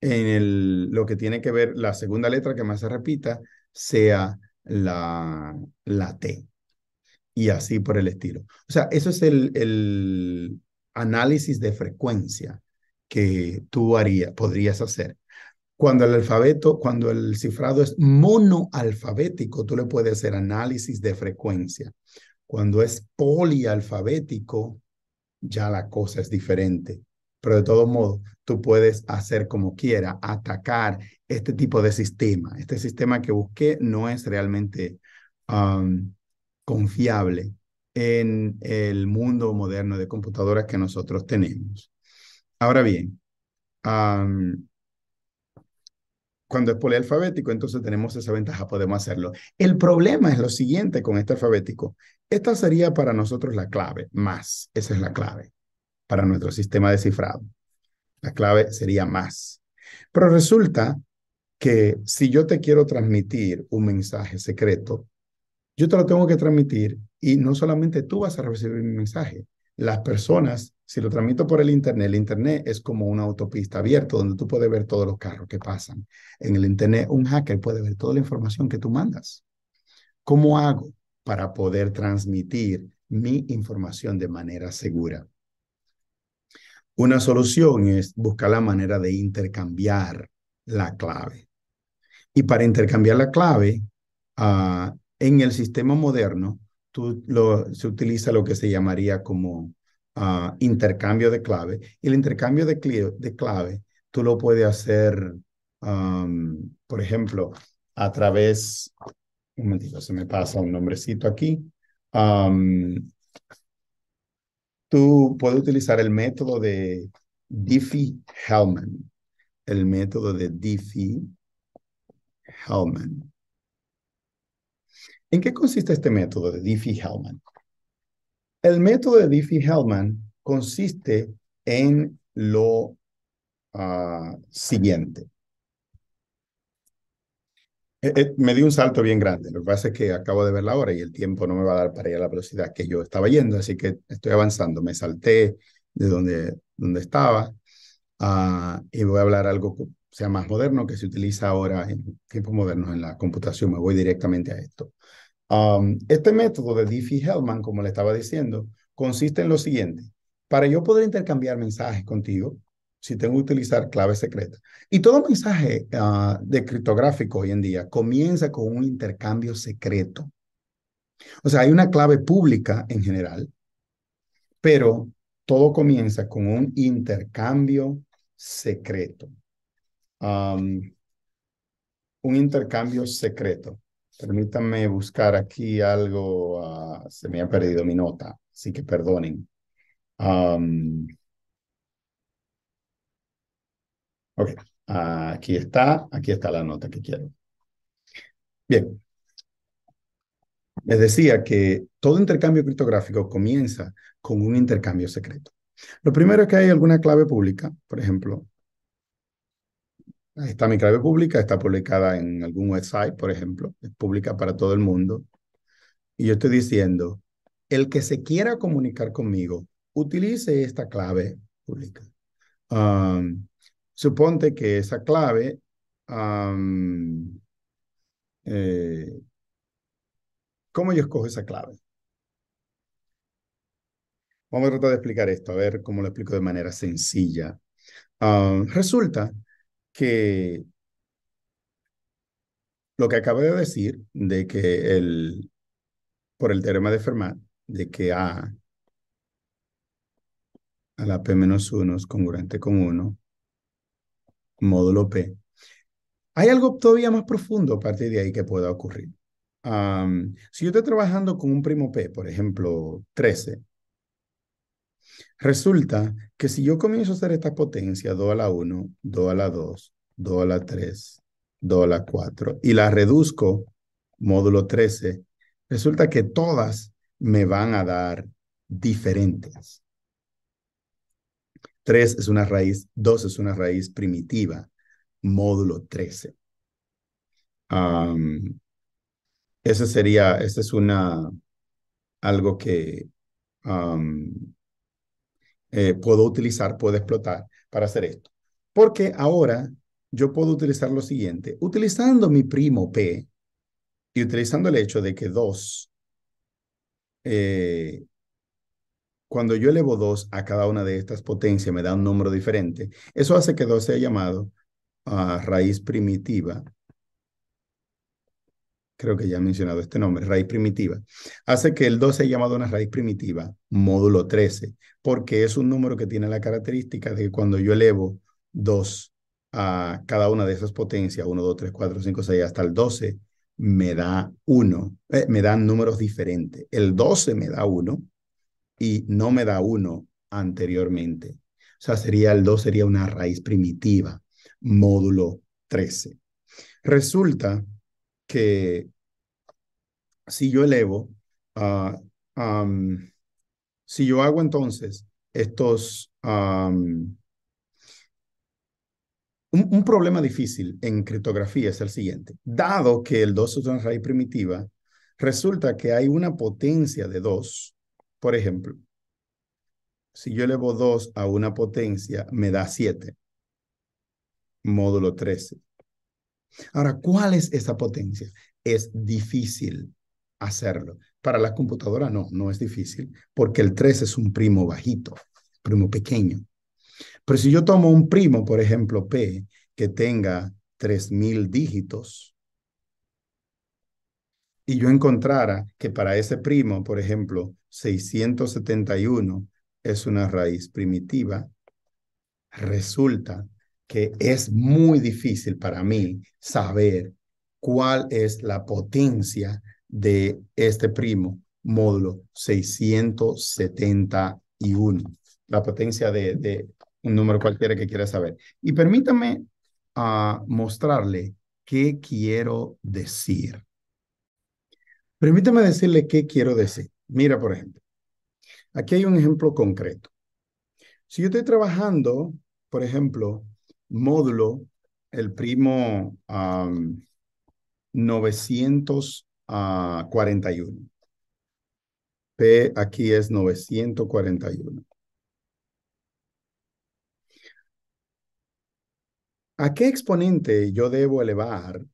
en el, lo que tiene que ver la segunda letra que más se repita sea la, T. Y así por el estilo. O sea, eso es el, el análisis de frecuencia que tú harías, podrías hacer. Cuando el alfabeto, cuando el cifrado es monoalfabético, tú le puedes hacer análisis de frecuencia. Cuando es polialfabético, ya la cosa es diferente. Pero de todo modos, tú puedes hacer como quiera, atacar este tipo de sistema. Este sistema que busqué no es realmente confiable en el mundo moderno de computadoras que nosotros tenemos. Ahora bien, cuando es polialfabético, entonces tenemos esa ventaja, podemos hacerlo. El problema es lo siguiente con este alfabético, esta sería para nosotros la clave, más, esa es la clave para nuestro sistema de cifrado. La clave sería más. Pero resulta que si yo te quiero transmitir un mensaje secreto, yo te lo tengo que transmitir y no solamente tú vas a recibir mi mensaje, las personas, si lo transmito por el Internet, el Internet es como una autopista abierta donde tú puedes ver todos los carros que pasan. En el Internet, un hacker puede ver toda la información que tú mandas. ¿Cómo hago para poder transmitir mi información de manera segura. Una solución es buscar la manera de intercambiar la clave. Y para intercambiar la clave, ah, en el sistema moderno, se utiliza lo que se llamaría como ah, intercambio de clave. Y el intercambio de, clave, tú lo puedes hacer, por ejemplo, a través un momentito, se me pasa un nombrecito aquí. tú puedes utilizar el método de Diffie-Hellman. El método de Diffie-Hellman. ¿En qué consiste este método de Diffie-Hellman? El método de Diffie-Hellman consiste en lo ah, siguiente. Eh, eh, me di un salto bien grande. Lo que pasa es que acabo de ver la hora y el tiempo no me va a dar para ir a la velocidad que yo estaba yendo, así que estoy avanzando. Me salté de donde, donde estaba ah, y voy a hablar algo que sea más moderno, que se utiliza ahora en tiempos modernos en la computación. Me voy directamente a esto. Um, este método de Diffie-Hellman, como le estaba diciendo, consiste en lo siguiente. Para yo poder intercambiar mensajes contigo, si tengo que utilizar clave secreta. Y todo mensaje ah, de criptográfico hoy en día comienza con un intercambio secreto. O sea, hay una clave pública en general, pero todo comienza con un intercambio secreto. un intercambio secreto. Permítanme buscar aquí algo, ah, se me ha perdido mi nota, así que perdonen. Ok, aquí está, aquí está la nota que quiero. Bien. Les decía que todo intercambio criptográfico comienza con un intercambio secreto. Lo primero es que hay alguna clave pública, por ejemplo, ahí está mi clave pública, está publicada en algún website, por ejemplo, es pública para todo el mundo. Y yo estoy diciendo, el que se quiera comunicar conmigo, utilice esta clave pública. Um, Suponte que esa clave eh, ¿Cómo yo escojo esa clave? Vamos a tratar de explicar esto, a ver cómo lo explico de manera sencilla. resulta que lo que acabo de decir, de que el, por el teorema de Fermat, de que A a la P menos 1 es congruente con 1, módulo P. Hay algo todavía más profundo a partir de ahí que pueda ocurrir. si yo estoy trabajando con un primo P, por ejemplo, 13, resulta que si yo comienzo a hacer esta potencia 2 a la 1, 2 a la 2, 2 a la 3, 2 a la 4, y la reduzco, módulo 13, resulta que todas me van a dar diferentes. 3 es una raíz, 2 es una raíz primitiva, módulo 13. ese sería, ese es una, algo que eh, puedo utilizar, puedo explotar para hacer esto. Porque ahora yo puedo utilizar lo siguiente, utilizando mi primo P y utilizando el hecho de que 2 cuando yo elevo 2 a cada una de estas potencias, me da un número diferente. Eso hace que 2 sea llamado ah, raíz primitiva. Creo que ya he mencionado este nombre, raíz primitiva. Hace que el 2 sea llamado una raíz primitiva, módulo 13, porque es un número que tiene la característica de que cuando yo elevo 2 a cada una de esas potencias, 1, 2, 3, 4, 5, 6, hasta el 12, me da 1, eh, me dan números diferentes. El 12 me da 1, y no me da uno anteriormente. O sea, sería el 2 sería una raíz primitiva, módulo 13. Resulta que si yo elevo, ah, si yo hago entonces estos... un, un, problema difícil en criptografía es el siguiente. Dado que el 2 es una raíz primitiva, resulta que hay una potencia de 2 por ejemplo, si yo elevo 2 a una potencia, me da 7, módulo 13. Ahora, ¿cuál es esa potencia? Es difícil hacerlo. Para la computadora no, no es difícil, porque el 3 es un primo bajito, primo pequeño. Pero si yo tomo un primo, por ejemplo, P, que tenga 3.000 dígitos, y yo encontrara que para ese primo, por ejemplo, 671 es una raíz primitiva, resulta que es muy difícil para mí saber cuál es la potencia de este primo módulo 671, la potencia de, un número cualquiera que quiera saber. Y permítame ah, mostrarle qué quiero decir. Permítame decirle qué quiero decir. Mira, por ejemplo, aquí hay un ejemplo concreto. Si yo estoy trabajando, por ejemplo, módulo, el primo 941. Ah, P aquí es 941. ¿A qué exponente yo debo elevar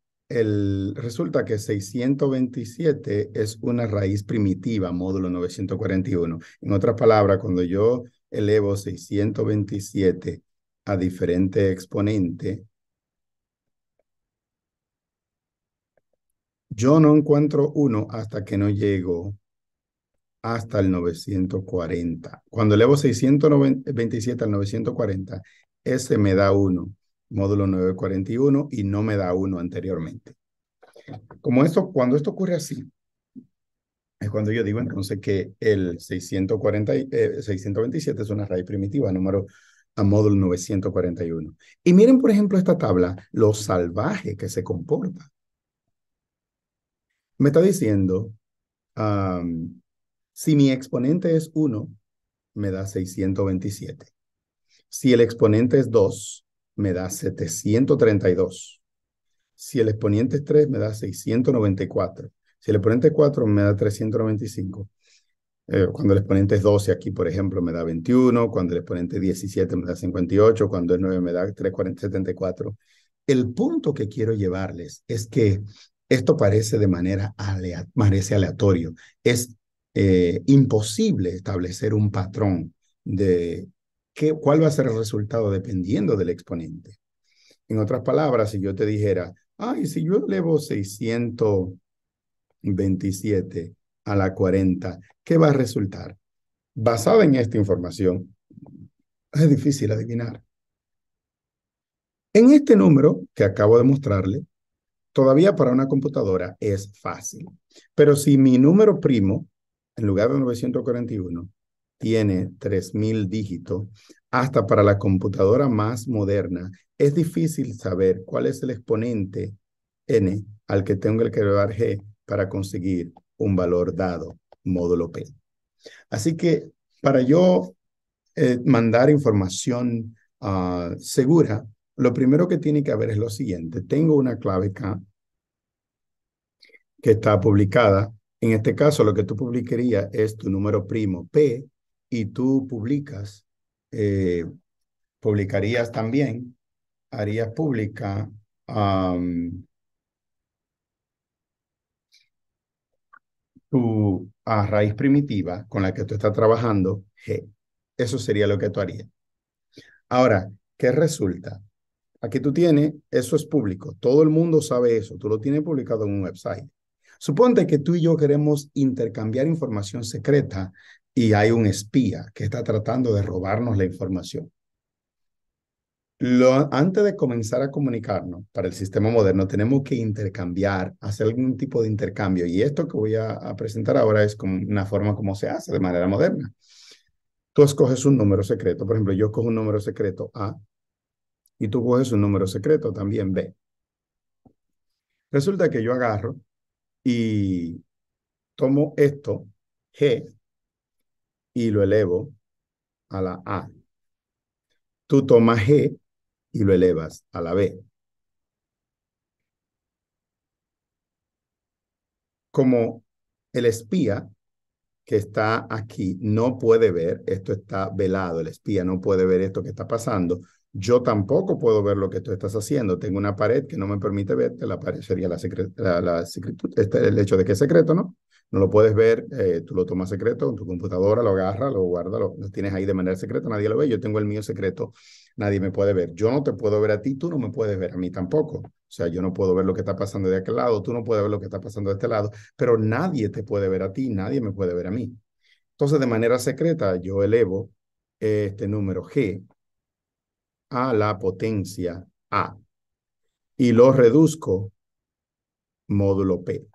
resulta que 627 es una raíz primitiva, módulo 941. En otras palabras, cuando yo elevo 627 a diferente exponente, yo no encuentro uno hasta que no llego hasta el 940. Cuando elevo 627 al 940, ese me da uno módulo 941 y no me da uno anteriormente. Como esto, cuando esto ocurre así, es cuando yo digo entonces que el 640, 627 eh, es una raíz primitiva, número a módulo 941. Y miren, por ejemplo, esta tabla, lo salvaje que se comporta. Me está diciendo, si mi exponente es 1, me da 627. Si el exponente es 2, me da 732. Si el exponente es 3, me da 694. Si el exponente es 4, me da 395. Eh, cuando el exponente es 12, aquí por ejemplo, me da 21. Cuando el exponente es 17, me da 58. Cuando es 9, me da 374. El punto que quiero llevarles es que esto parece de manera aleatoria, aleatorio. Es eh, imposible establecer un patrón de ¿cuál va a ser el resultado dependiendo del exponente? En otras palabras, si yo te dijera, ay, si yo elevo 627 a la 40, ¿qué va a resultar? Basado en esta información, es difícil adivinar. En este número que acabo de mostrarle, todavía para una computadora es fácil. Pero si mi número primo, en lugar de 941, tiene 3.000 dígitos, hasta para la computadora más moderna, es difícil saber cuál es el exponente n al que tengo que elevar g para conseguir un valor dado, módulo p. Así que para yo eh, mandar información ah, segura, lo primero que tiene que haber es lo siguiente. Tengo una clave K que está publicada. En este caso, lo que tú publicarías es tu número primo P y tú publicas, eh, publicarías también, harías pública tu a raíz primitiva con la que tú estás trabajando, G. Eso sería lo que tú harías. Ahora, ¿qué resulta? Aquí tú tienes, eso es público, todo el mundo sabe eso, tú lo tienes publicado en un website. Suponte que tú y yo queremos intercambiar información secreta y hay un espía que está tratando de robarnos la información. antes de comenzar a comunicarnos para el sistema moderno, tenemos que intercambiar, hacer algún tipo de intercambio. Y esto que voy a, presentar ahora es como una forma como se hace de manera moderna. Tú escoges un número secreto, por ejemplo, yo cojo un número secreto A y tú coges un número secreto también B. Resulta que yo agarro y tomo esto, G, y lo elevo a la A. Tú tomas G y lo elevas a la B. Como el espía que está aquí no puede ver, esto está velado, el espía no puede ver esto que está pasando, yo tampoco puedo ver lo que tú estás haciendo. Tengo una pared que no me permite verte. La pared sería la, la, este, el hecho de que es secreto, ¿no? no lo puedes ver, eh, tú lo tomas secreto en tu computadora, lo agarras, lo guardas, lo, tienes ahí de manera secreta, nadie lo ve, yo tengo el mío secreto, nadie me puede ver. Yo no te puedo ver a ti, tú no me puedes ver a mí tampoco. O sea, yo no puedo ver lo que está pasando de aquel lado, tú no puedes ver lo que está pasando de este lado, pero nadie te puede ver a ti, nadie me puede ver a mí. Entonces, de manera secreta, yo elevo eh, este número G a la potencia A y lo reduzco módulo P.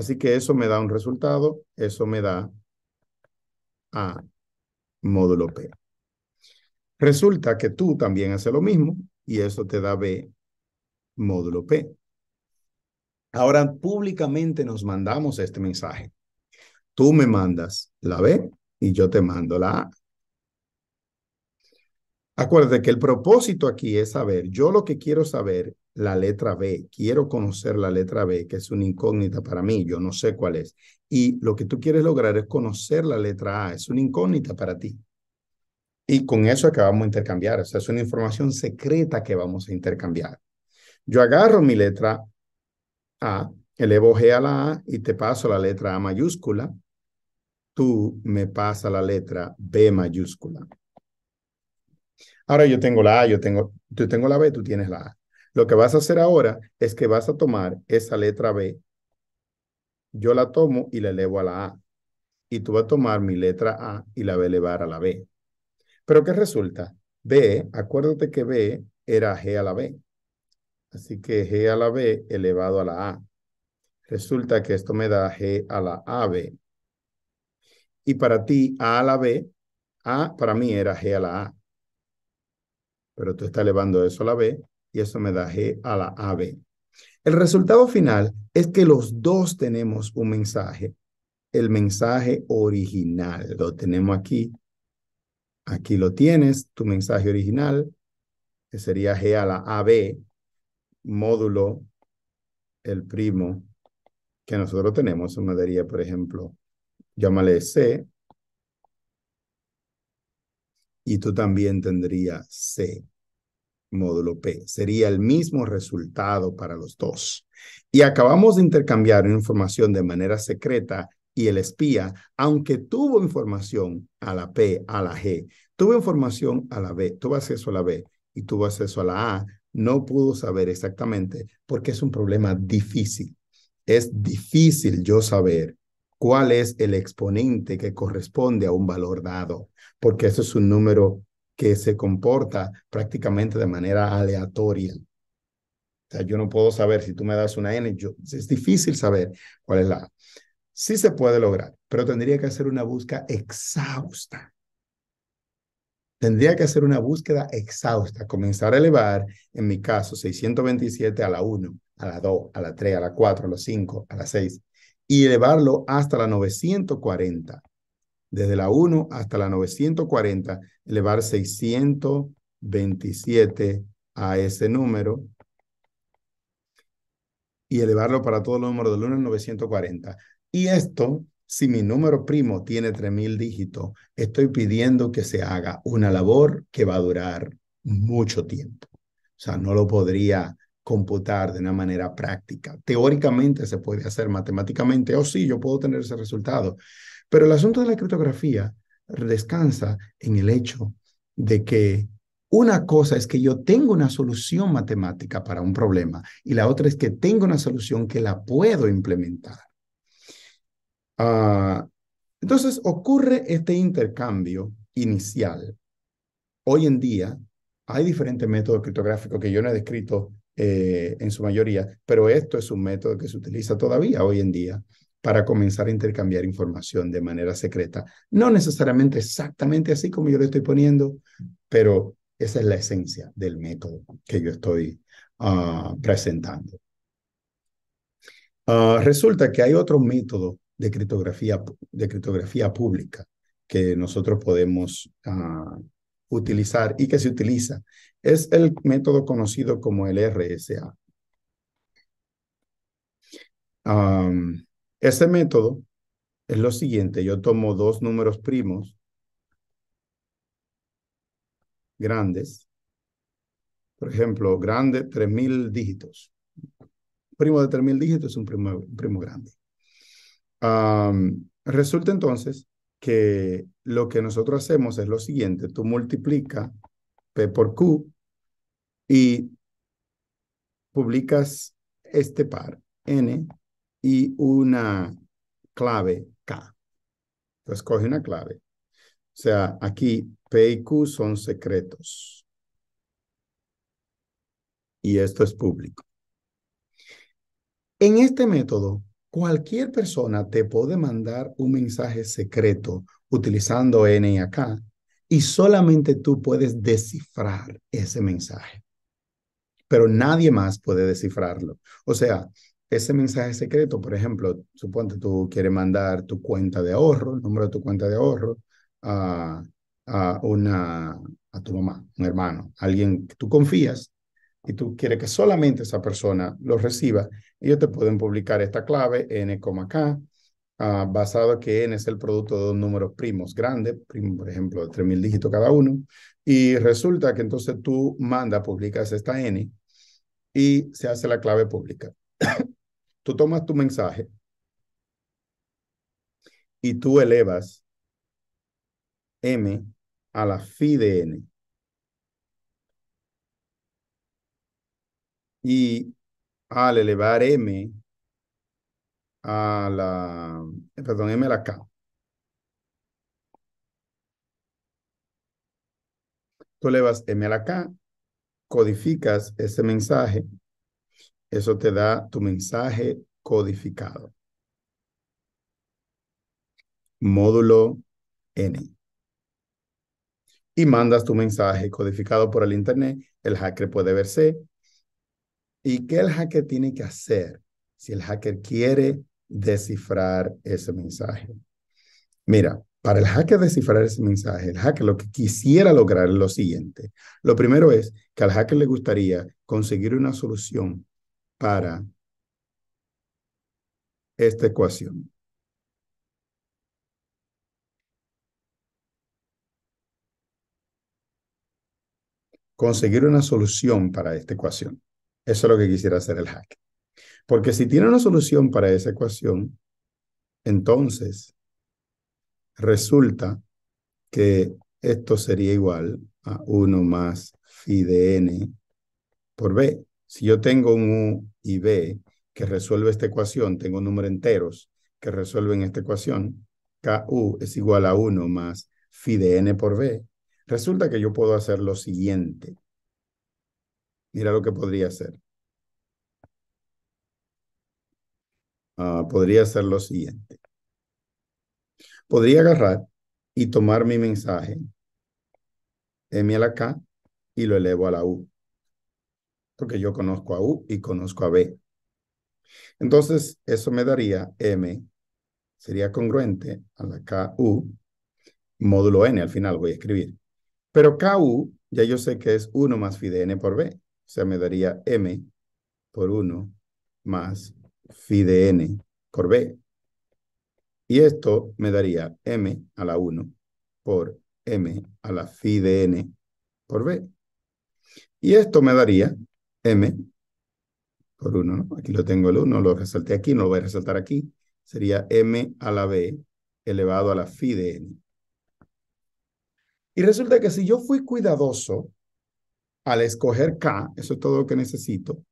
Así que eso me da un resultado, eso me da A módulo P. Resulta que tú también haces lo mismo y eso te da B módulo P. Ahora públicamente nos mandamos este mensaje. Tú me mandas la B y yo te mando la A. Acuérdate que el propósito aquí es saber, yo lo que quiero saber la letra B, quiero conocer la letra B, que es una incógnita para mí, yo no sé cuál es. Y lo que tú quieres lograr es conocer la letra A, es una incógnita para ti. Y con eso acabamos de intercambiar, o sea, es una información secreta que vamos a intercambiar. Yo agarro mi letra A, elevo G a la A y te paso la letra A mayúscula, tú me pasas la letra B mayúscula. Ahora yo tengo la A, yo tengo, tú tengo la B, tú tienes la A. Lo que vas a hacer ahora es que vas a tomar esa letra B. Yo la tomo y la elevo a la A. Y tú vas a tomar mi letra A y la vas a elevar a la B. Pero ¿qué resulta? B, acuérdate que B era G a la B. Así que G a la B elevado a la A. Resulta que esto me da G a la AB. Y para ti, A a la B, A para mí era G a la A. Pero tú estás elevando eso a la B, y eso me da G a la AB. El resultado final es que los dos tenemos un mensaje. El mensaje original lo tenemos aquí. Aquí lo tienes, tu mensaje original, que sería G a la AB, módulo, el primo, que nosotros tenemos. me daría, por ejemplo, llámale C. Y tú también tendrías C módulo P. Sería el mismo resultado para los dos. Y acabamos de intercambiar información de manera secreta y el espía, aunque tuvo información a la P, a la G, tuvo información a la B, tuvo acceso a la B y tuvo acceso a la A, no pudo saber exactamente porque es un problema difícil. Es difícil yo saber cuál es el exponente que corresponde a un valor dado, porque eso es un número que se comporta prácticamente de manera aleatoria. O sea, yo no puedo saber si tú me das una N, es difícil saber cuál es la A. Sí se puede lograr, pero tendría que hacer una búsqueda exhausta. Tendría que hacer una búsqueda exhausta, comenzar a elevar, en mi caso, 627 a la 1, a la 2, a la 3, a la 4, a la 5, a la 6, y elevarlo hasta la 940. Desde la 1 hasta la 940 elevar 627 a ese número y elevarlo para todos los números del 1 940. Y esto, si mi número primo tiene 3000 dígitos, estoy pidiendo que se haga una labor que va a durar mucho tiempo. O sea, no lo podría computar de una manera práctica. Teóricamente se puede hacer matemáticamente, o sí, yo puedo tener ese resultado. Pero el asunto de la criptografía descansa en el hecho de que una cosa es que yo tengo una solución matemática para un problema y la otra es que tengo una solución que la puedo implementar. Ah, entonces ocurre este intercambio inicial. Hoy en día hay diferentes métodos criptográficos que yo no he descrito eh, en su mayoría, pero esto es un método que se utiliza todavía hoy en día para comenzar a intercambiar información de manera secreta. No necesariamente exactamente así como yo lo estoy poniendo, pero esa es la esencia del método que yo estoy ah, presentando. Ah, resulta que hay otro método de criptografía, de criptografía pública que nosotros podemos ah, utilizar y que se utiliza. Es el método conocido como el RSA. Ese método es lo siguiente, yo tomo dos números primos grandes, por ejemplo, grande 3.000 dígitos. Primo de 3.000 dígitos es un primo, grande. resulta entonces que lo que nosotros hacemos es lo siguiente, tú multiplicas P por Q y publicas este par, N, y una clave K. Entonces coge una clave. O sea, aquí P y Q son secretos. Y esto es público. En este método, cualquier persona te puede mandar un mensaje secreto utilizando N y K. y solamente tú puedes descifrar ese mensaje. Pero nadie más puede descifrarlo. O sea, ese mensaje secreto, por ejemplo, suponte tú quieres mandar tu cuenta de ahorro, el número de tu cuenta de ahorro, a, una, a tu mamá, un hermano, alguien que tú confías y tú quieres que solamente esa persona lo reciba, ellos te pueden publicar esta clave N, K, ah, basado que n es el producto de dos números primos grandes, primo, por ejemplo, de 3.000 dígitos cada uno, y resulta que entonces tú manda publicas esta n y se hace la clave pública tú tomas tu mensaje y tú elevas m a la phi de n. Y al elevar m a la, perdón, m a la k, tú elevas m a la k, codificas ese mensaje eso te da tu mensaje codificado. Módulo N. Y mandas tu mensaje codificado por el Internet. El hacker puede verse. ¿Y qué el hacker tiene que hacer si el hacker quiere descifrar ese mensaje? Mira, para el hacker descifrar ese mensaje, el hacker lo que quisiera lograr es lo siguiente. Lo primero es que al hacker le gustaría conseguir una solución para esta ecuación. Conseguir una solución para esta ecuación. Eso es lo que quisiera hacer el hack. Porque si tiene una solución para esa ecuación, entonces resulta que esto sería igual a 1 más phi de n por b. Si yo tengo un U y B que resuelve esta ecuación, tengo número enteros que resuelven esta ecuación, KU es igual a 1 más phi de n por B, resulta que yo puedo hacer lo siguiente. Mira lo que podría hacer. Ah, podría hacer lo siguiente. Podría agarrar y tomar mi mensaje m a la k y lo elevo a la u que yo conozco a U y conozco a B. Entonces, eso me daría M, sería congruente a la KU, módulo N al final voy a escribir. Pero KU, ya yo sé que es 1 más phi de N por B, o sea, me daría M por 1 más phi de N por B. Y esto me daría M a la 1 por M a la phi de N por B. Y esto me daría m por 1, Aquí lo tengo el 1, lo resalté aquí, no lo voy a resaltar aquí. Sería m a la b elevado a la phi de n. Y resulta que si yo fui cuidadoso al escoger k, eso es todo lo que necesito,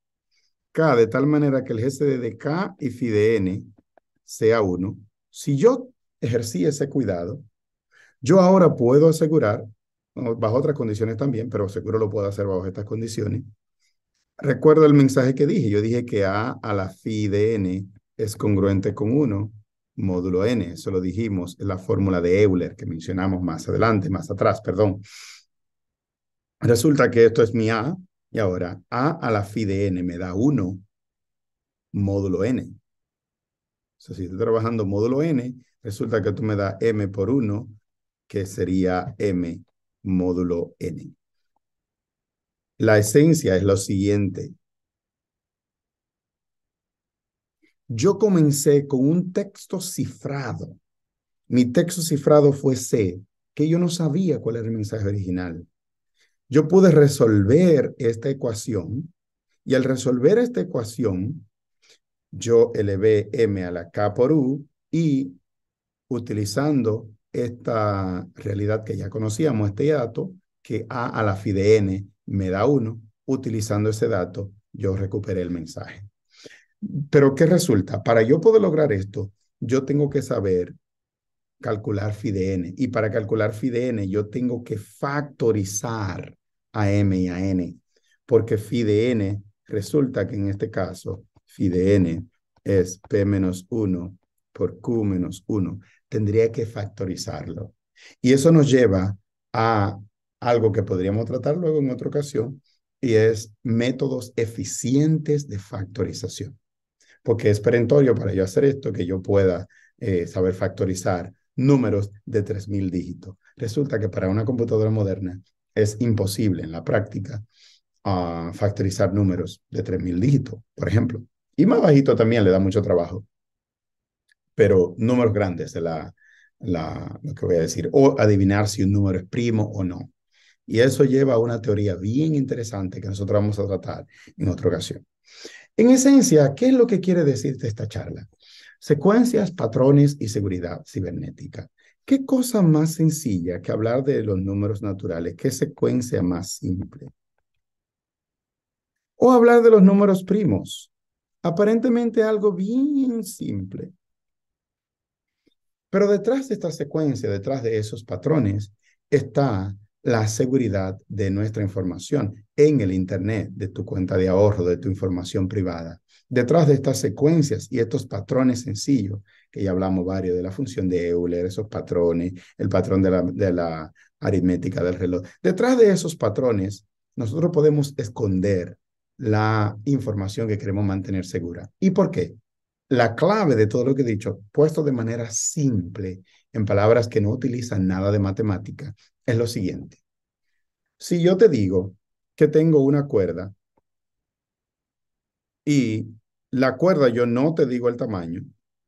k de tal manera que el GCD de k y phi de n sea 1, si yo ejercí ese cuidado, yo ahora puedo asegurar, bajo otras condiciones también, pero seguro lo puedo hacer bajo estas condiciones, Recuerdo el mensaje que dije. Yo dije que A a la phi de n es congruente con 1 módulo n. Eso lo dijimos en la fórmula de Euler que mencionamos más adelante, más atrás, perdón. Resulta que esto es mi A y ahora A a la phi de n me da 1 módulo n. O sea, si estoy trabajando módulo n, resulta que tú me da m por 1, que sería m módulo n. La esencia es lo siguiente. Yo comencé con un texto cifrado. Mi texto cifrado fue C, que yo no sabía cuál era el mensaje original. Yo pude resolver esta ecuación y al resolver esta ecuación, yo elevé m a la k por u y utilizando esta realidad que ya conocíamos, este dato, que a a la fi de n me da uno, utilizando ese dato, yo recuperé el mensaje. Pero ¿qué resulta? Para yo poder lograr esto, yo tengo que saber calcular n. Y para calcular n, yo tengo que factorizar a M y a N, porque n, resulta que en este caso, n es P-1 menos por Q-1. menos Tendría que factorizarlo. Y eso nos lleva a algo que podríamos tratar luego en otra ocasión, y es métodos eficientes de factorización. Porque es perentorio para yo hacer esto que yo pueda eh, saber factorizar números de 3.000 dígitos. Resulta que para una computadora moderna es imposible en la práctica ah, factorizar números de 3.000 dígitos, por ejemplo. Y más bajito también le da mucho trabajo. Pero números grandes, la, la, lo que voy a decir, o adivinar si un número es primo o no. Y eso lleva a una teoría bien interesante que nosotros vamos a tratar en otra ocasión. En esencia, ¿qué es lo que quiere decirte esta charla? Secuencias, patrones y seguridad cibernética. ¿Qué cosa más sencilla que hablar de los números naturales? ¿Qué secuencia más simple? O hablar de los números primos. Aparentemente algo bien simple. Pero detrás de esta secuencia, detrás de esos patrones, está la seguridad de nuestra información en el Internet, de tu cuenta de ahorro, de tu información privada. Detrás de estas secuencias y estos patrones sencillos, que ya hablamos varios de la función de Euler, esos patrones, el patrón de la, aritmética del reloj, detrás de esos patrones, nosotros podemos esconder la información que queremos mantener segura. ¿Y por qué? La clave de todo lo que he dicho, puesto de manera simple, en palabras que no utilizan nada de matemática, es lo siguiente. Si yo te digo que tengo una cuerda y la cuerda yo no te digo el tamaño,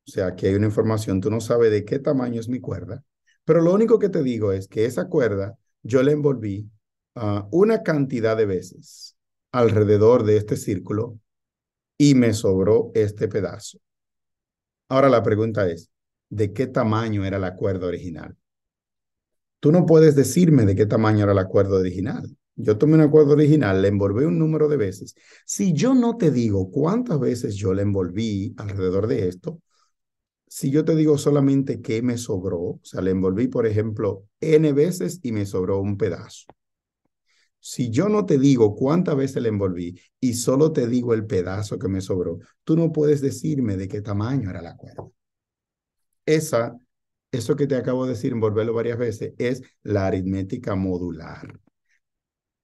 o sea, aquí hay una información, tú no sabes de qué tamaño es mi cuerda, pero lo único que te digo es que esa cuerda yo la envolví ah, una cantidad de veces alrededor de este círculo y me sobró este pedazo. Ahora la pregunta es, de qué tamaño era el acuerdo original. Tú no puedes decirme de qué tamaño era el acuerdo original. Yo tomé un acuerdo original, le envolví un número de veces. Si yo no te digo cuántas veces yo le envolví alrededor de esto, si yo te digo solamente qué me sobró, o sea, le envolví, por ejemplo, n veces y me sobró un pedazo. Si yo no te digo cuántas veces le envolví y solo te digo el pedazo que me sobró, tú no puedes decirme de qué tamaño era el acuerdo. Esa, eso que te acabo de decir, envolverlo varias veces, es la aritmética modular,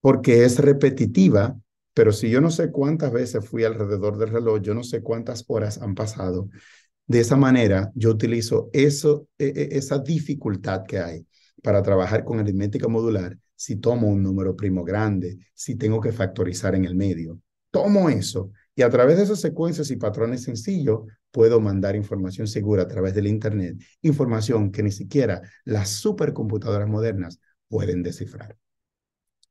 porque es repetitiva, pero si yo no sé cuántas veces fui alrededor del reloj, yo no sé cuántas horas han pasado, de esa manera yo utilizo eso, e, e, esa dificultad que hay para trabajar con aritmética modular si tomo un número primo grande, si tengo que factorizar en el medio. Tomo eso y a través de esas secuencias y patrones sencillos puedo mandar información segura a través del Internet, información que ni siquiera las supercomputadoras modernas pueden descifrar.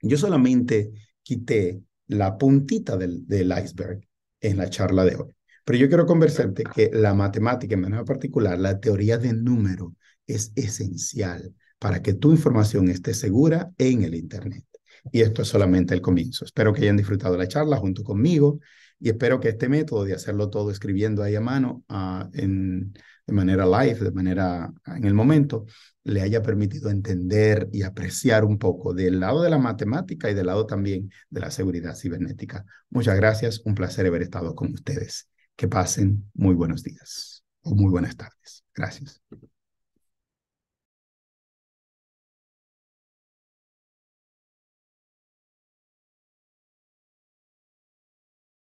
Yo solamente quité la puntita del, iceberg en la charla de hoy, pero yo quiero conversarte que la matemática, en manera particular, la teoría de número, es esencial para que tu información esté segura en el Internet. Y esto es solamente el comienzo. Espero que hayan disfrutado la charla junto conmigo y espero que este método de hacerlo todo escribiendo ahí a mano, ah, de manera live, de manera ah, en el momento, le haya permitido entender y apreciar un poco del lado de la matemática y del lado también de la seguridad cibernética. Muchas gracias, un placer haber estado con ustedes. Que pasen muy buenos días o muy buenas tardes. Gracias.